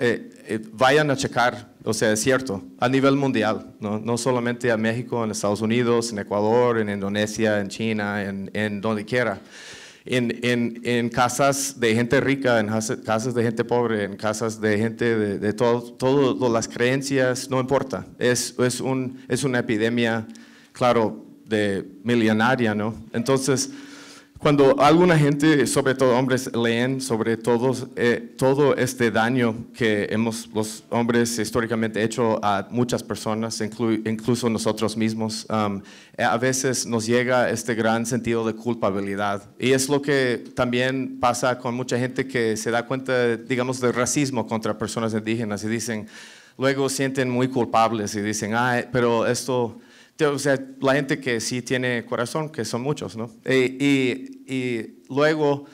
vayan a checar, o sea, es cierto, a nivel mundial, ¿no? no solamente a México, en Estados Unidos, en Ecuador, en Indonesia, en China, en, en donde quiera en, en, en, casas de gente rica, en casas de gente pobre, en casas de gente de, de todas todo, las creencias, no importa. Es, es, un, es una epidemia, claro, de millonaria, ¿no? Entonces, cuando alguna gente, sobre todo hombres, leen sobre todos, eh, todo este daño que hemos los hombres históricamente hecho a muchas personas, incluso nosotros mismos, um, eh, a veces nos llega este gran sentido de culpabilidad. Y es lo que también pasa con mucha gente que se da cuenta, digamos, de racismo contra personas indígenas y dicen, luego sienten muy culpables y dicen, ah, pero esto este, o sea, la gente que sí tiene corazón, que son muchos, ¿no? Eh, y, luego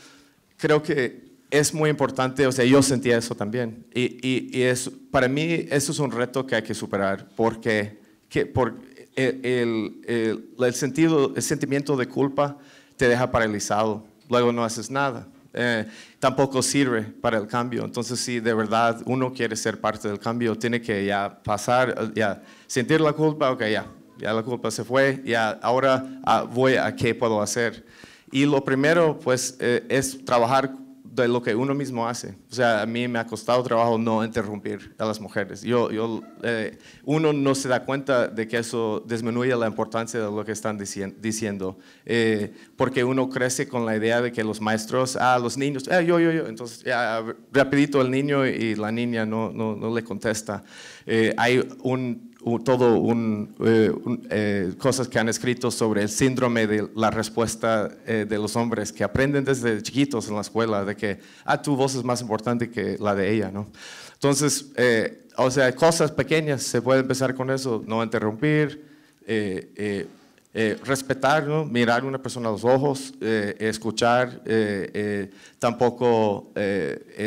creo que es muy importante, o sea, yo sentía eso también. Y, y es, para mí eso es un reto que hay que superar, porque que, por, e, el, el, el, sentido, el sentimiento de culpa te deja paralizado, luego no haces nada. Eh, tampoco sirve para el cambio. Entonces, si de verdad uno quiere ser parte del cambio, tiene que ya pasar, ya sentir la culpa, ok, ya, ya la culpa se fue, ya ahora ah, voy a qué puedo hacer. Y lo primero, pues, eh, es trabajar de lo que uno mismo hace. O sea, a mí me ha costado trabajo no interrumpir a las mujeres. Yo, yo, eh, uno no se da cuenta de que eso disminuye la importancia de lo que están diciendo, eh, porque uno crece con la idea de que los maestros, ah, los niños, eh, yo, yo, yo, entonces ya, rapidito el niño y la niña no, no, no le contesta. hay un todo un, eh, eh, cosas que han escrito sobre el síndrome de la respuesta eh, de los hombres que aprenden desde chiquitos en la escuela de que ah tu voz es más importante que la de ella no entonces o sea cosas pequeñas se puede empezar con eso no interrumpir respetar mirar a una persona a los ojos escuchar tampoco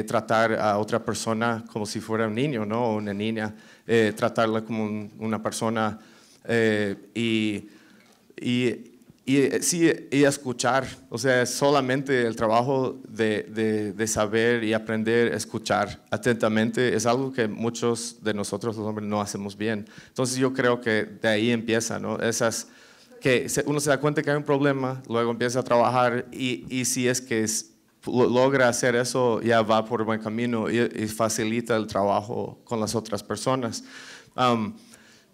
tratar a otra persona como si fuera un niño no o una niña eh, tratarla como una persona eh, y, y, y, eh, sí, y escuchar. O sea, solamente el trabajo de, de, de saber y aprender, a escuchar atentamente, es algo que muchos de nosotros los hombres no hacemos bien. Entonces yo creo que de ahí empieza, ¿no? Esas que uno se da cuenta que hay un problema, luego empieza a trabajar y, y si es que es, logra hacer eso, ya va por buen camino y, facilita el trabajo con las otras personas. Um,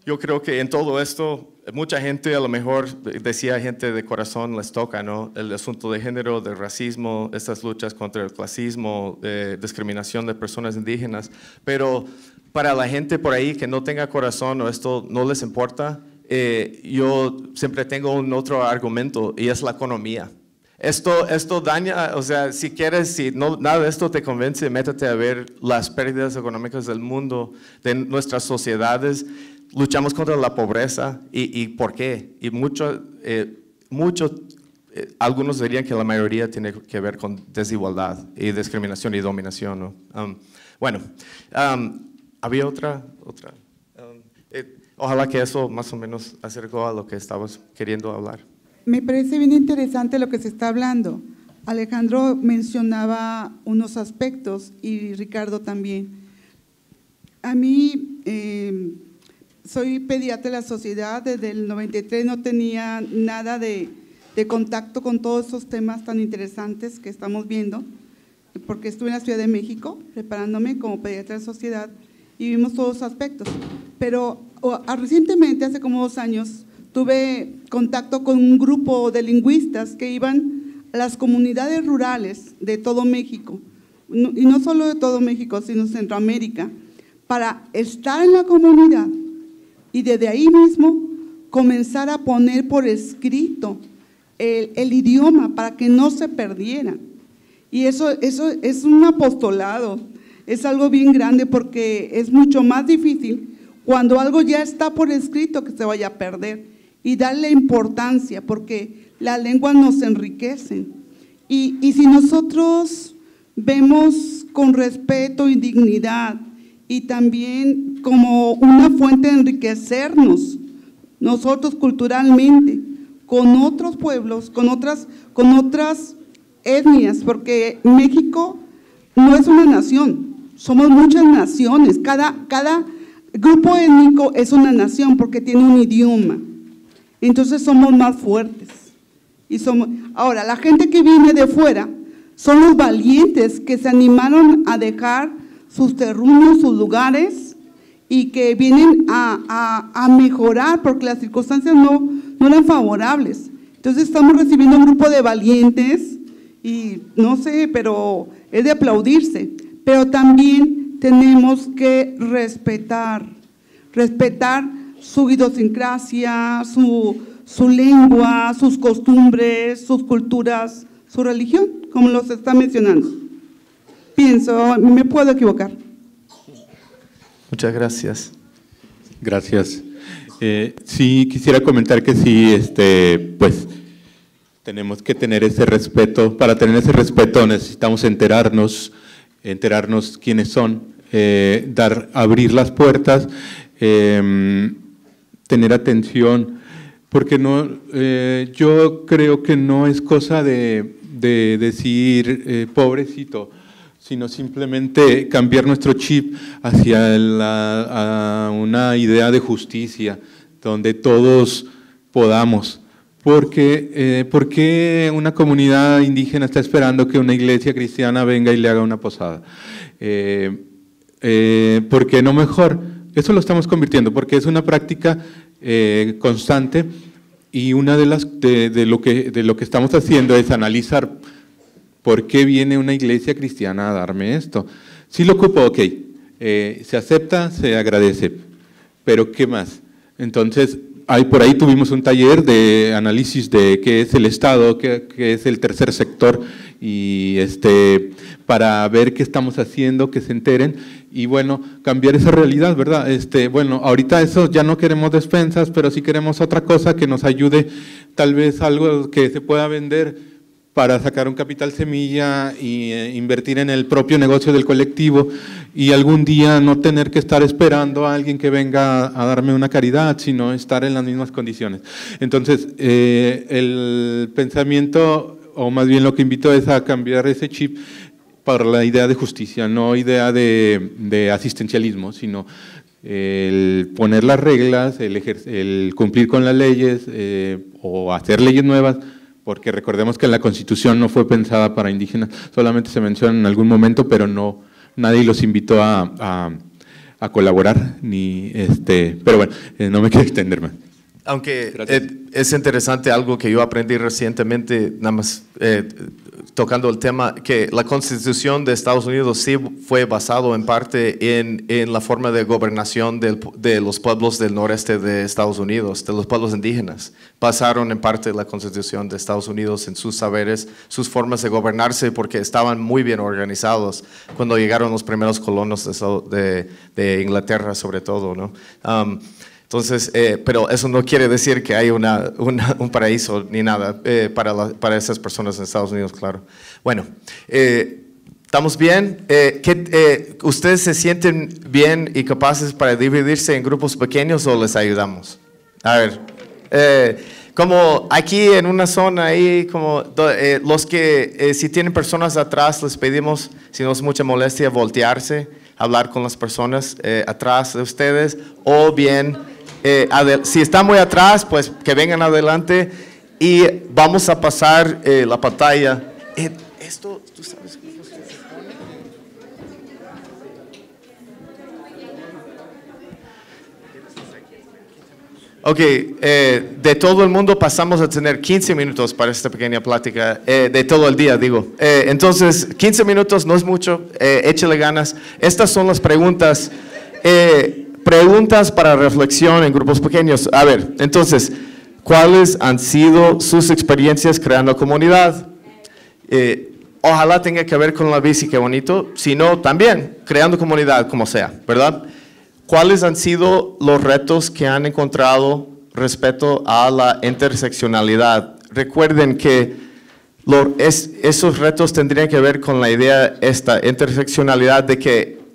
yo creo que en todo esto, mucha gente, a lo mejor decía gente de corazón, les toca, ¿no? El asunto de género, del racismo, estas luchas contra el clasismo, eh, discriminación de personas indígenas, pero para la gente por ahí que no tenga corazón o esto no les importa, eh, yo siempre tengo un otro argumento y es la economía. Esto, esto daña, o sea, si quieres, si no, nada de esto te convence, métete a ver las pérdidas económicas del mundo, de nuestras sociedades. Luchamos contra la pobreza y, y por qué. Y muchos, eh, eh, algunos dirían que la mayoría tiene que ver con desigualdad y discriminación y dominación. ¿no? Um, bueno, um, había otra, otra. Um, eh, ojalá que eso más o menos acercó a lo que estabas queriendo hablar me parece bien interesante lo que se está hablando. Alejandro mencionaba unos aspectos y Ricardo también. A mí, eh, soy pediatra de la sociedad, desde el 93 no tenía nada de, contacto con todos esos temas tan interesantes que estamos viendo, porque estuve en la Ciudad de México preparándome como pediatra de la sociedad y vimos todos los aspectos. Pero recientemente, hace como dos años, tuve contacto con un grupo de lingüistas que iban a las comunidades rurales de todo México, y no solo de todo México, sino Centroamérica, para estar en la comunidad y desde ahí mismo comenzar a poner por escrito el, idioma para que no se perdiera. Y eso, eso es un apostolado, es algo bien grande porque es mucho más difícil cuando algo ya está por escrito que se vaya a perder y darle importancia, porque la lengua nos enriquece Y, y si nosotros vemos con respeto y dignidad y también como una fuente de enriquecernos nosotros culturalmente con otros pueblos, con otras, con otras etnias, porque México no es una nación, somos muchas naciones, cada, cada grupo étnico es una nación porque tiene un idioma, entonces somos más fuertes. Y somos... Ahora, la gente que viene de fuera son los valientes que se animaron a dejar sus terrenos, sus lugares y que vienen a, a, a mejorar porque las circunstancias no, no eran favorables. Entonces estamos recibiendo un grupo de valientes y no sé, pero es de aplaudirse. Pero también tenemos que respetar, respetar su idiosincrasia, su, lengua, sus costumbres, sus culturas, su religión, como los está mencionando. Pienso, me puedo equivocar. Muchas gracias. Gracias. Eh, sí, quisiera comentar que sí, este, pues tenemos que tener ese respeto. Para tener ese respeto necesitamos enterarnos, enterarnos quiénes son, eh, dar, abrir las puertas. Em, tener atención, porque no, eh, yo creo que no es cosa de, decir eh, pobrecito, sino simplemente cambiar nuestro chip hacia una idea de justicia, donde todos podamos. Porque, eh, ¿Por qué una comunidad indígena está esperando que una iglesia cristiana venga y le haga una posada? porque eh, ¿Por qué no mejor? Eso lo estamos convirtiendo porque es una práctica eh, constante y una de las de, lo que, de lo que estamos haciendo es analizar por qué viene una iglesia cristiana a darme esto. Si lo ocupo, ok, eh, se acepta, se agradece, pero ¿qué más? Entonces, por ahí tuvimos un taller de análisis de qué es el Estado, qué, qué, es el tercer sector, y este, para ver qué estamos haciendo, que se enteren, y bueno, cambiar esa realidad, ¿verdad? Este, bueno, ahorita eso ya no queremos despensas, pero sí queremos otra cosa que nos ayude, tal vez algo que se pueda vender para sacar un capital semilla e invertir en el propio negocio del colectivo y algún día no tener que estar esperando a alguien que venga a, darme una caridad, sino estar en las mismas condiciones. Entonces, eh, el pensamiento, o más bien lo que invito es a cambiar ese chip para la idea de justicia, no idea de, asistencialismo, sino el poner las reglas, el, el cumplir con las leyes eh, o hacer leyes nuevas, porque recordemos que la Constitución no fue pensada para indígenas, solamente se menciona en algún momento, pero no nadie los invitó a, colaborar, ni este, pero bueno, eh, no me quiero extenderme. Aunque eh, es interesante algo que yo aprendí recientemente, nada más eh, tocando el tema, que la constitución de Estados Unidos sí fue basado en parte en, en la forma de gobernación de los pueblos del noreste de Estados Unidos, de los pueblos indígenas. Basaron en parte la constitución de Estados Unidos en sus saberes, sus formas de gobernarse, porque estaban muy bien organizados cuando llegaron los primeros colonos de, de, Inglaterra, sobre todo. ¿no? Um, entonces, eh, pero eso no quiere decir que hay una, un paraíso ni nada eh, para, para, esas personas en Estados Unidos, claro. Bueno, eh, ¿estamos bien? ¿Ustedes se sienten bien y capaces para dividirse en grupos pequeños o les ayudamos? A ver, como aquí en una zona como los que si tienen personas atrás, les pedimos, si no es mucha molestia, voltearse hablar con las personas atrás de ustedes o bien eh, si están muy atrás, pues que vengan adelante y vamos a pasar eh, la pantalla. esto, tú sabes. Ok, eh, de todo el mundo pasamos a tener 15 minutos para esta pequeña plática, de todo el día, digo. entonces, 15 minutos no es mucho, échale ganas. Estas son las preguntas preguntas para reflexión en grupos pequeños. A ver, entonces, ¿cuáles han sido sus experiencias creando comunidad? Eh, ojalá tenga que ver con la bici, qué bonito. Si no, también, creando comunidad, como sea, ¿verdad? ¿Cuáles han sido los retos que han encontrado respecto a la interseccionalidad? Recuerden que esos retos tendrían que ver con la idea, esta interseccionalidad de que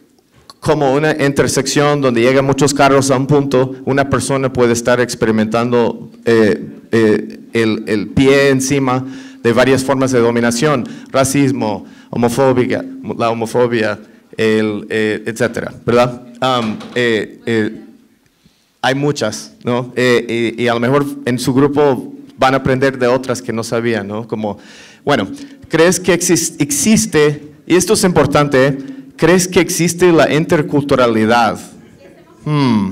como una intersección donde llegan muchos carros a un punto, una persona puede estar experimentando eh, eh, el, pie encima de varias formas de dominación, racismo, homofobia, la homofobia, el, eh, etcétera, ¿verdad? hay muchas, ¿no? Y, a lo mejor en su grupo van a aprender de otras que no sabían, ¿no? Como, bueno, ¿crees que existe, y esto es importante, ¿Crees que existe la interculturalidad? Hmm.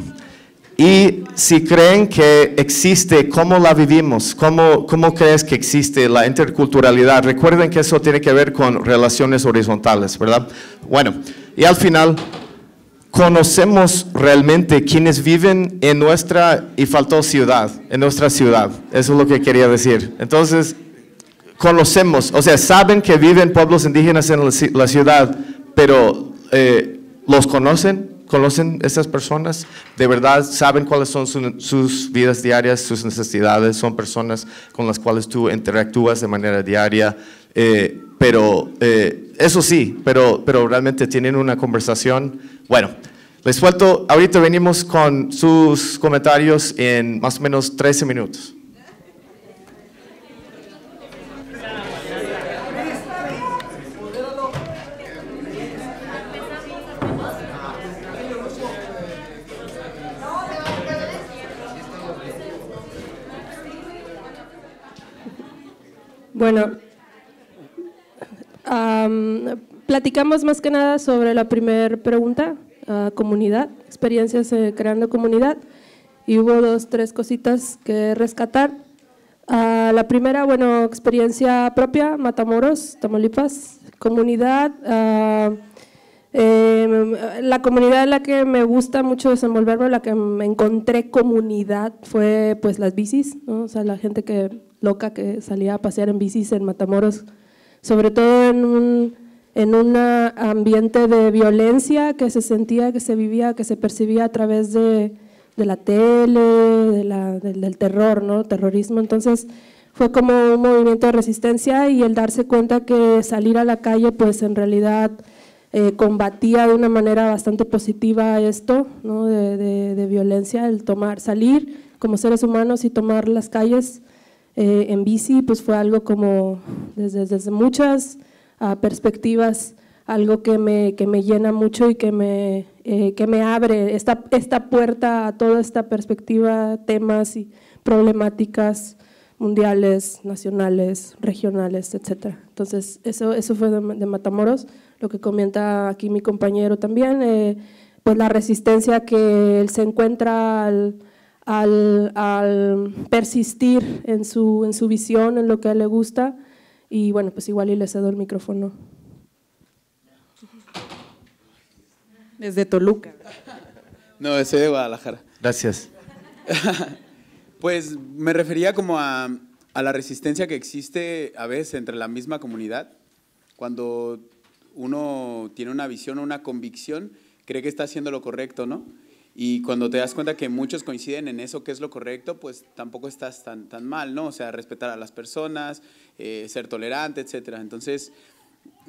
Y si creen que existe, ¿cómo la vivimos? ¿Cómo, ¿Cómo crees que existe la interculturalidad? Recuerden que eso tiene que ver con relaciones horizontales, ¿verdad? Bueno, y al final, conocemos realmente quienes viven en nuestra, y faltó ciudad, en nuestra ciudad. Eso es lo que quería decir. Entonces, conocemos, o sea, saben que viven pueblos indígenas en la ciudad pero eh, los conocen, conocen estas personas, de verdad saben cuáles son sus vidas diarias, sus necesidades, son personas con las cuales tú interactúas de manera diaria, eh, pero eh, eso sí, pero, realmente tienen una conversación. Bueno, les suelto, ahorita venimos con sus comentarios en más o menos 13 minutos. Bueno, platicamos más que nada sobre la primera pregunta, ah, comunidad, experiencias eh, creando comunidad, y hubo dos, tres cositas que rescatar. Ah, la primera, bueno, experiencia propia, Matamoros, Tamaulipas, comunidad. Ah, em, la comunidad en la que me gusta mucho desenvolverme, la que me encontré comunidad, fue pues las bicis, o sea, la gente que loca que salía a pasear en bicis en Matamoros, sobre todo en un en un ambiente de violencia que se sentía, que se vivía, que se percibía a través de, la tele, del, terror, ¿no? terrorismo. Entonces fue como un movimiento de resistencia y el darse cuenta que salir a la calle pues en realidad eh, combatía de una manera bastante positiva esto ¿no? de, de, de violencia, el tomar, salir como seres humanos y tomar las calles eh, en bici, pues fue algo como desde, muchas ah, perspectivas, algo que me, que me llena mucho y que me, eh, que me abre esta, esta puerta a toda esta perspectiva, temas y problemáticas mundiales, nacionales, regionales, etcétera. Entonces, eso, eso fue de, Matamoros, lo que comenta aquí mi compañero también, eh, pues la resistencia que él se encuentra al al, persistir en su, en su visión, en lo que a él le gusta. Y bueno, pues igual y le cedo el micrófono. Desde Toluca. No, soy de Guadalajara. Gracias. pues me refería como a, a, la resistencia que existe a veces entre la misma comunidad. Cuando uno tiene una visión o una convicción, cree que está haciendo lo correcto, ¿no? Y cuando te das cuenta que muchos coinciden en eso que es lo correcto, pues tampoco estás tan, tan mal, ¿no? O sea, respetar a las personas, eh, ser tolerante, etc. Entonces,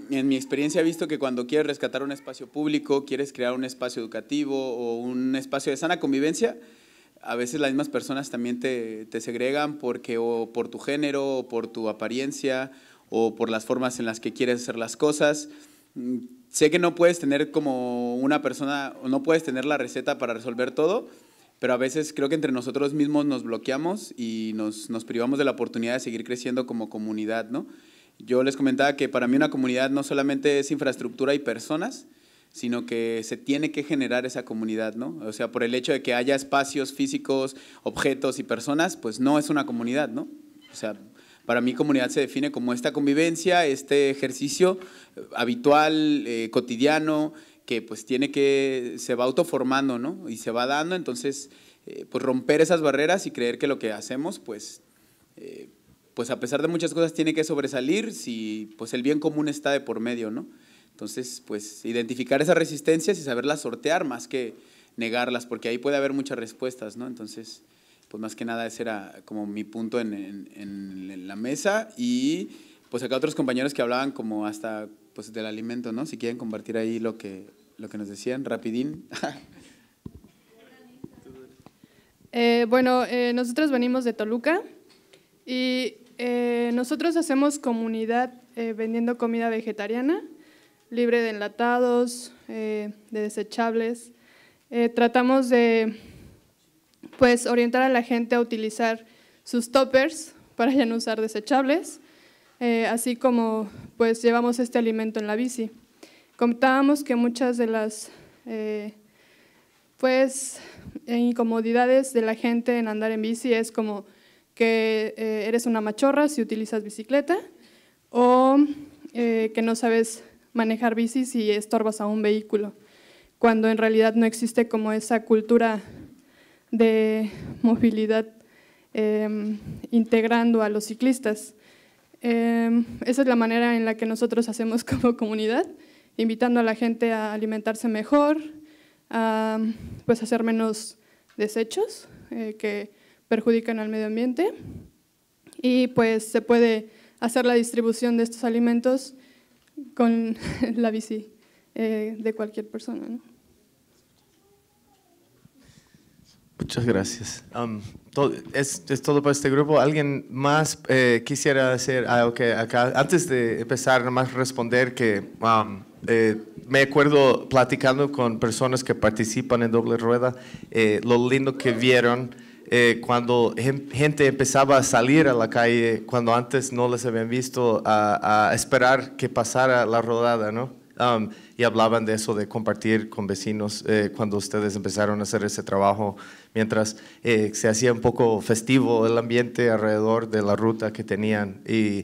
en mi experiencia he visto que cuando quieres rescatar un espacio público, quieres crear un espacio educativo o un espacio de sana convivencia, a veces las mismas personas también te, te segregan porque o por tu género, o por tu apariencia, o por las formas en las que quieres hacer las cosas sé que no puedes tener como una persona, no puedes tener la receta para resolver todo, pero a veces creo que entre nosotros mismos nos bloqueamos y nos, nos privamos de la oportunidad de seguir creciendo como comunidad, ¿no? Yo les comentaba que para mí una comunidad no solamente es infraestructura y personas, sino que se tiene que generar esa comunidad, ¿no? O sea, por el hecho de que haya espacios físicos, objetos y personas, pues no es una comunidad, ¿no? O sea, para mí comunidad se define como esta convivencia, este ejercicio eh, habitual, eh, cotidiano, que pues tiene que, se va autoformando, ¿no? Y se va dando, entonces, eh, pues romper esas barreras y creer que lo que hacemos, pues, pues a pesar de muchas cosas tiene que sobresalir si pues el bien común está de por medio, ¿no? Entonces, pues identificar esas resistencias y saberlas sortear más que negarlas, porque ahí puede haber muchas respuestas, ¿no? Entonces, pues más que nada ese era como mi punto en, la mesa y pues acá otros compañeros que hablaban como hasta pues del alimento, ¿no? Si quieren compartir ahí lo que, lo que nos decían, rapidín. Eh, bueno, eh, nosotros venimos de Toluca y eh, nosotros hacemos comunidad vendiendo comida vegetariana, libre de enlatados, de desechables. tratamos de pues orientar a la gente a utilizar sus toppers para ya no usar desechables, eh, así como pues llevamos este alimento en la bici. Contábamos que muchas de las eh, pues incomodidades de la gente en andar en bici es como que eh, eres una machorra si utilizas bicicleta o que no sabes manejar bici si estorbas a un vehículo, cuando en realidad no existe como esa cultura de movilidad em, integrando a los ciclistas. Em, esa es la manera en la que nosotros hacemos como comunidad, invitando a la gente a alimentarse mejor, a pues, hacer menos desechos eh, que perjudican al medio ambiente y pues se puede hacer la distribución de estos alimentos con la bici eh, de cualquier persona. ¿no? Muchas gracias. Um, es, todo para este grupo. ¿Alguien más eh, quisiera hacer algo que acá? Antes de empezar, más responder que um, eh, me acuerdo platicando con personas que participan en Doble Rueda, eh, lo lindo que vieron cuando gente empezaba a salir a la calle, cuando antes no les habían visto, a esperar que pasara la rodada, ¿no? Um, y hablaban de eso, de compartir con vecinos eh, cuando ustedes empezaron a hacer ese trabajo, mientras eh, se hacía un poco festivo el ambiente alrededor de la ruta que tenían y,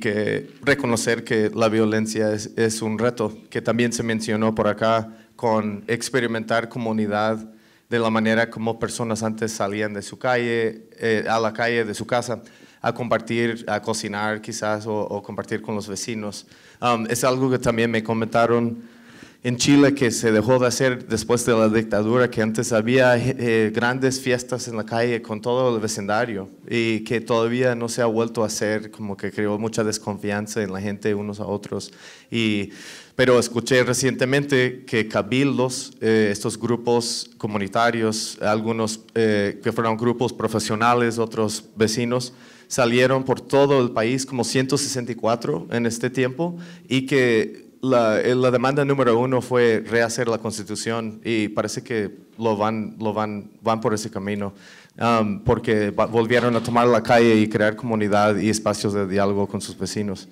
que reconocer que la violencia es, un reto, que también se mencionó por acá con experimentar comunidad de la manera como personas antes salían de su calle, eh, a la calle de su casa a compartir, a cocinar quizás o, compartir con los vecinos. Um, es algo que también me comentaron en Chile que se dejó de hacer después de la dictadura, que antes había eh, grandes fiestas en la calle con todo el vecindario y que todavía no se ha vuelto a hacer, como que creó mucha desconfianza en la gente unos a otros. Y, pero escuché recientemente que cabildos, eh, estos grupos comunitarios, algunos eh, que fueron grupos profesionales, otros vecinos, salieron por todo el país, como 164 en este tiempo, y que eh, la, demanda número uno fue rehacer la constitución y parece que lo van, lo van, van por ese camino. Um, porque volvieron a tomar la calle y crear comunidad y espacios de diálogo con sus vecinos.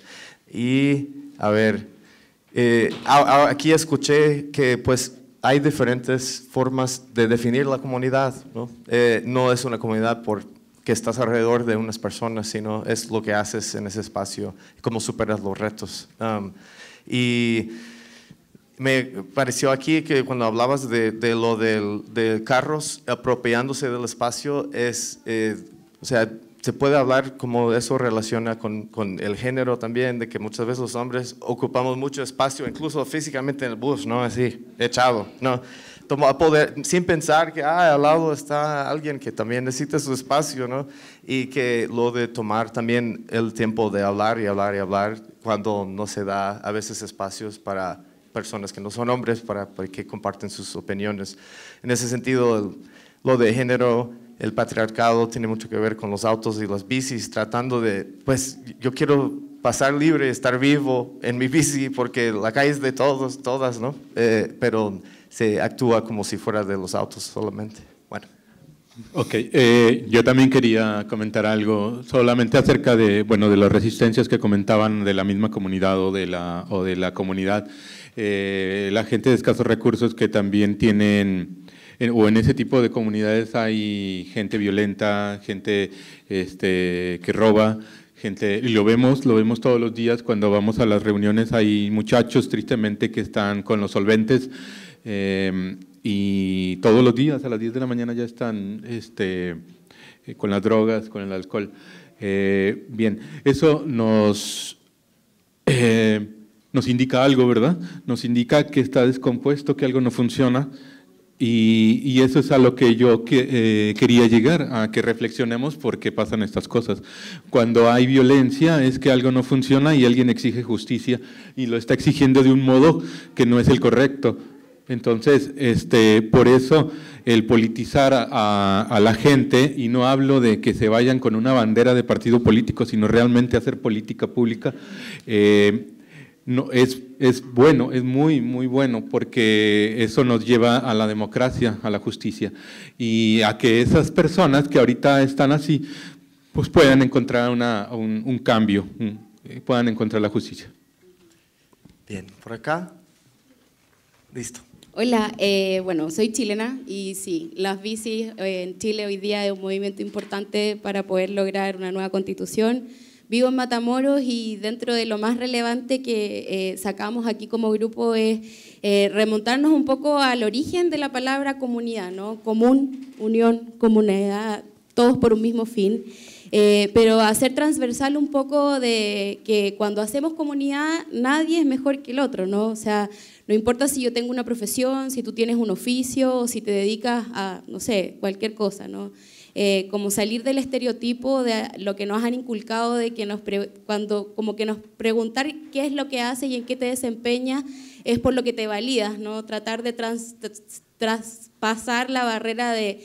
Y, a ver, eh, aquí escuché que pues hay diferentes formas de definir la comunidad, ¿no? Eh, no es una comunidad por que estás alrededor de unas personas, sino es lo que haces en ese espacio, cómo superas los retos. Um, y me pareció aquí que cuando hablabas de, lo de carros apropiándose del espacio, es, eh, o sea, se puede hablar como eso relaciona con, con, el género también, de que muchas veces los hombres ocupamos mucho espacio, incluso físicamente en el bus, ¿no? Así, echado, ¿no? poder, sin pensar que ah, al lado está alguien que también necesita su espacio, ¿no? Y que lo de tomar también el tiempo de hablar y hablar y hablar cuando no se da a veces espacios para personas que no son hombres, para, que comparten sus opiniones. En ese sentido, lo de género, el patriarcado tiene mucho que ver con los autos y las bicis, tratando de, pues yo quiero pasar libre, estar vivo en mi bici, porque la calle es de todos, todas, ¿no? Eh, pero se actúa como si fuera de los autos solamente. Bueno. Ok, eh, yo también quería comentar algo solamente acerca de, bueno, de las resistencias que comentaban de la misma comunidad o de la, o de la comunidad. Eh, la gente de escasos recursos que también tienen, o en ese tipo de comunidades hay gente violenta, gente este, que roba, gente, y lo vemos, lo vemos todos los días cuando vamos a las reuniones, hay muchachos tristemente que están con los solventes, Em, y todos los días a las 10 de la mañana ya están este, eh, con las drogas, con el alcohol. Eh, bien, eso nos, eh, nos indica algo, ¿verdad? Nos indica que está descompuesto, que algo no funciona. Y, eso es a lo que yo quería llegar, a que reflexionemos por qué pasan estas cosas. Cuando hay violencia es que algo no funciona y alguien exige justicia y lo está exigiendo de un modo que no es el correcto. Entonces, este, por eso el politizar a, la gente, y no hablo de que se vayan con una bandera de partido político, sino realmente hacer política pública, eh, no, es, es bueno, es muy, muy bueno, porque eso nos lleva a la democracia, a la justicia, y a que esas personas que ahorita están así, pues puedan encontrar un cambio, eh, puedan encontrar la justicia. Bien, por acá. Listo. Hola, eh, bueno, soy chilena y sí, las bicis eh, en Chile hoy día es un movimiento importante para poder lograr una nueva constitución. Vivo en Matamoros y dentro de lo más relevante que eh, sacamos aquí como grupo es remontarnos un poco al origen de la palabra comunidad, ¿no? Común, unión, comunidad, todos por un mismo fin. pero hacer transversal un poco de que cuando hacemos comunidad nadie es mejor que el otro, ¿no? O sea, no importa si yo tengo una profesión, si tú tienes un oficio o si te dedicas a, no sé, cualquier cosa, ¿no? Eh, como salir del estereotipo de lo que nos han inculcado de que nos cuando como que nos preguntar qué es lo que haces y en qué te desempeñas es por lo que te validas, ¿no? Tratar de traspasar la barrera de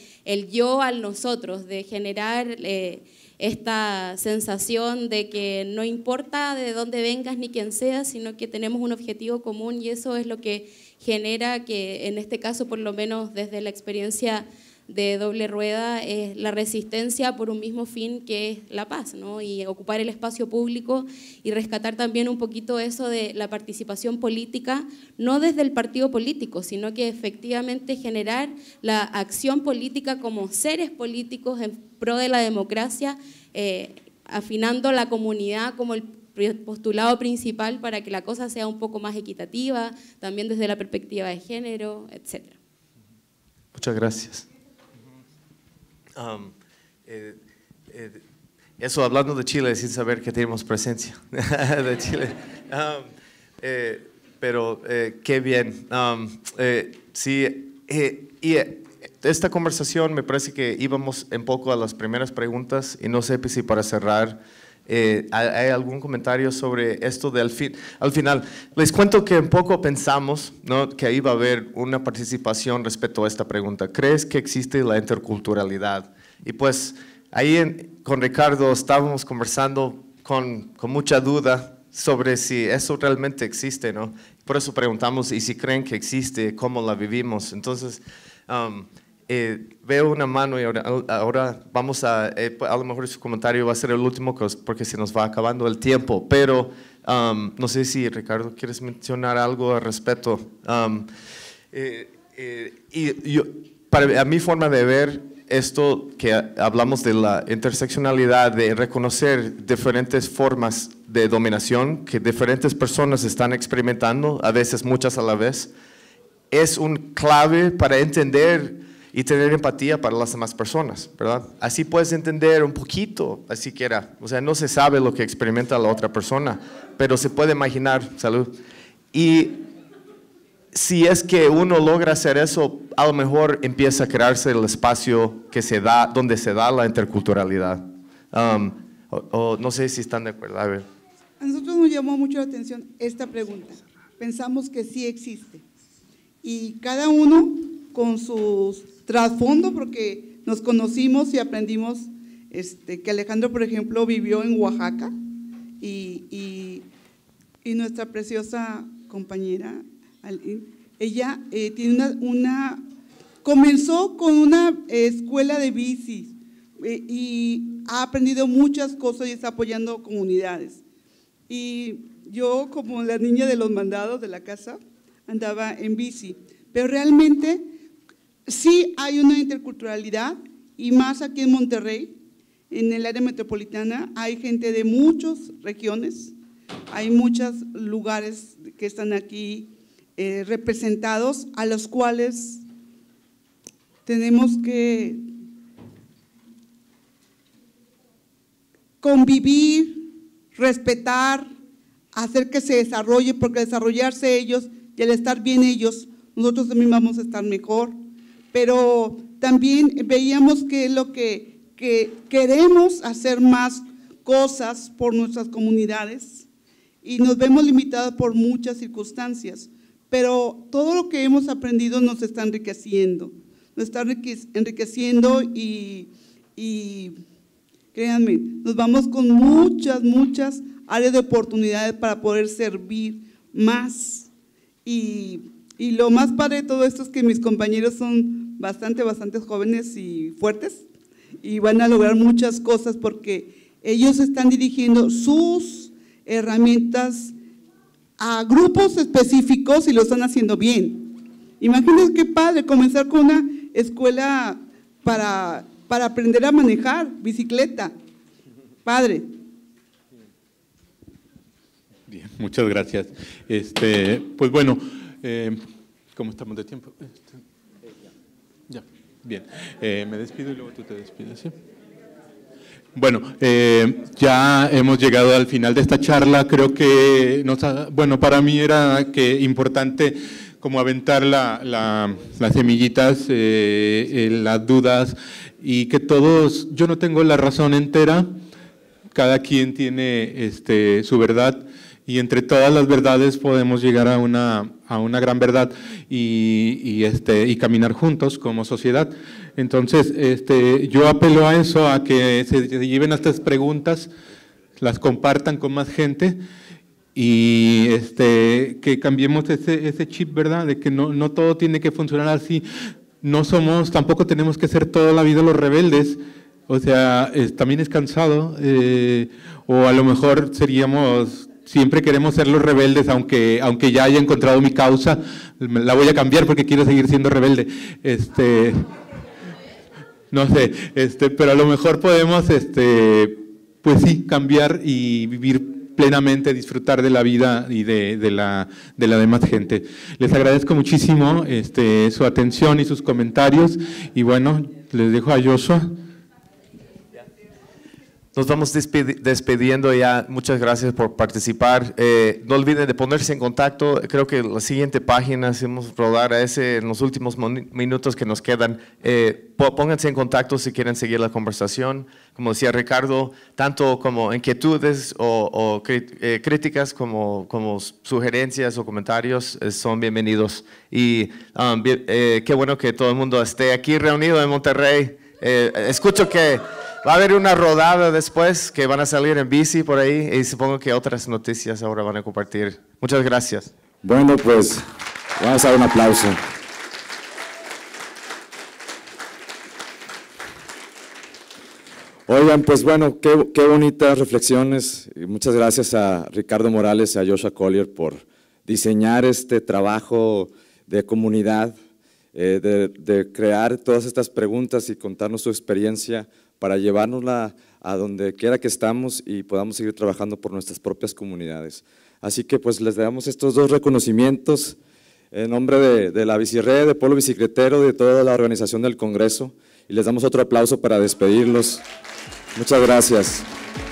yo al nosotros, de generar eh, esta sensación de que no importa de dónde vengas ni quién seas, sino que tenemos un objetivo común y eso es lo que genera que en este caso, por lo menos desde la experiencia de doble rueda, es la resistencia por un mismo fin que es la paz, ¿no? y ocupar el espacio público y rescatar también un poquito eso de la participación política, no desde el partido político, sino que efectivamente generar la acción política como seres políticos en pro de la democracia. Eh, afinando la comunidad como el, postulado principal para que la cosa sea un poco más equitativa, también desde la perspectiva de género, etc. Muchas gracias. Um, eh, eh, eso hablando de Chile sin saber que tenemos presencia de Chile. Um, eh, pero qué bien. Um, sí, y esta conversación me parece que íbamos un poco a las primeras preguntas y no sé si para cerrar eh, ¿Hay algún comentario sobre esto del fin? Al final, les cuento que un poco pensamos ¿no? que iba a haber una participación respecto a esta pregunta. ¿Crees que existe la interculturalidad? Y pues ahí con Ricardo estábamos conversando con, con, mucha duda sobre si eso realmente existe, ¿no? Por eso preguntamos, ¿y si creen que existe? ¿Cómo la vivimos? Entonces, um, eh, veo una mano y ahora, ahora vamos a, eh, a lo mejor su comentario va a ser el último porque se nos va acabando el tiempo, pero um, no sé si Ricardo quieres mencionar algo al respecto. Um, eh, y yo, para, a mi forma de ver esto que hablamos de la interseccionalidad, de reconocer diferentes formas de dominación que diferentes personas están experimentando, a veces muchas a la vez, es un clave para entender y tener empatía para las demás personas, ¿verdad? Así puedes entender un poquito, así que era, o sea, no se sabe lo que experimenta la otra persona, pero se puede imaginar, salud. Y si es que uno logra hacer eso, a lo mejor empieza a crearse el espacio que se da, donde se da la interculturalidad. Um, o, no sé si están de acuerdo, a ver. A nosotros nos llamó mucho la atención esta pregunta. Pensamos que sí existe. Y cada uno con sus trasfondo porque nos conocimos y aprendimos este, que Alejandro, por ejemplo, vivió en Oaxaca y, y, nuestra preciosa compañera, ella eh, tiene una, comenzó con una eh, escuela de bicis eh, y ha aprendido muchas cosas y está apoyando comunidades. Y yo, como la niña de los mandados de la casa, andaba en bici, pero realmente sí hay una interculturalidad y más aquí en Monterrey, en el área metropolitana, hay gente de muchas regiones, hay muchos lugares que están aquí eh, representados a los cuales tenemos que convivir, respetar, hacer que se desarrolle, porque desarrollarse ellos y al estar bien ellos, nosotros también vamos a estar mejor pero también veíamos que lo que, queremos hacer más cosas por nuestras comunidades y nos vemos limitados por muchas circunstancias, pero todo lo que hemos aprendido nos está enriqueciendo, nos está enriqueciendo y, y créanme, nos vamos con muchas, muchas áreas de oportunidades para poder servir más y y lo más padre de todo esto es que mis compañeros son bastante, bastante jóvenes y fuertes y van a lograr muchas cosas porque ellos están dirigiendo sus herramientas a grupos específicos y lo están haciendo bien. Imagínense qué padre comenzar con una escuela para, para aprender a manejar bicicleta. Padre. Bien, muchas gracias. Este, pues bueno. Eh, ¿Cómo estamos de tiempo? Este, ya, bien. Eh, me despido y luego tú te despides, Bueno, eh, ya hemos llegado al final de esta charla. Creo que, nos bueno, para mí era que importante como aventar las semillitas, las dudas y que todos, yo no tengo la razón entera, cada quien tiene este, su verdad y entre todas las verdades podemos llegar a una, a una gran verdad y, y, este, y caminar juntos como sociedad. Entonces, este, yo apelo a eso, a que se, lleven estas preguntas, las compartan con más gente y este, que cambiemos ese, ese chip, ¿verdad? De que no, no, todo tiene que funcionar así. No somos, tampoco tenemos que ser toda la vida los rebeldes. O sea, también es cansado. Eh, o a lo mejor seríamos siempre queremos ser los rebeldes, aunque, aunque ya haya encontrado mi causa, la voy a cambiar porque quiero seguir siendo rebelde. Este, no sé, este, pero a lo mejor podemos, este, pues sí, cambiar y vivir plenamente, disfrutar de la vida y de, de, la, de demás gente. Les agradezco muchísimo este, su atención y sus comentarios y bueno, les dejo a Joshua. Nos vamos despidiendo ya. Muchas gracias por participar. Eh, no olviden de ponerse en contacto. Creo que la siguiente página, si vamos a rodar a ese en los últimos minutos que nos quedan, eh, pónganse en contacto si quieren seguir la conversación. Como decía Ricardo, tanto como inquietudes o, eh, críticas como, como sugerencias o comentarios son bienvenidos. Y um, qué bueno que todo el mundo esté aquí reunido en Monterrey. escucho que... Va a haber una rodada después que van a salir en bici por ahí y supongo que otras noticias ahora van a compartir. Muchas gracias. Bueno, pues vamos a dar un aplauso. Oigan, pues bueno, qué, qué bonitas reflexiones. Y muchas gracias a Ricardo Morales y a Joshua Collier por diseñar este trabajo de comunidad, eh, de, de crear todas estas preguntas y contarnos su experiencia para llevárnosla a donde quiera que estamos y podamos seguir trabajando por nuestras propias comunidades. Así que pues les damos estos dos reconocimientos en nombre de, la Vicerre, de Pueblo Bicicletero, de toda la organización del Congreso y les damos otro aplauso para despedirlos. Muchas gracias.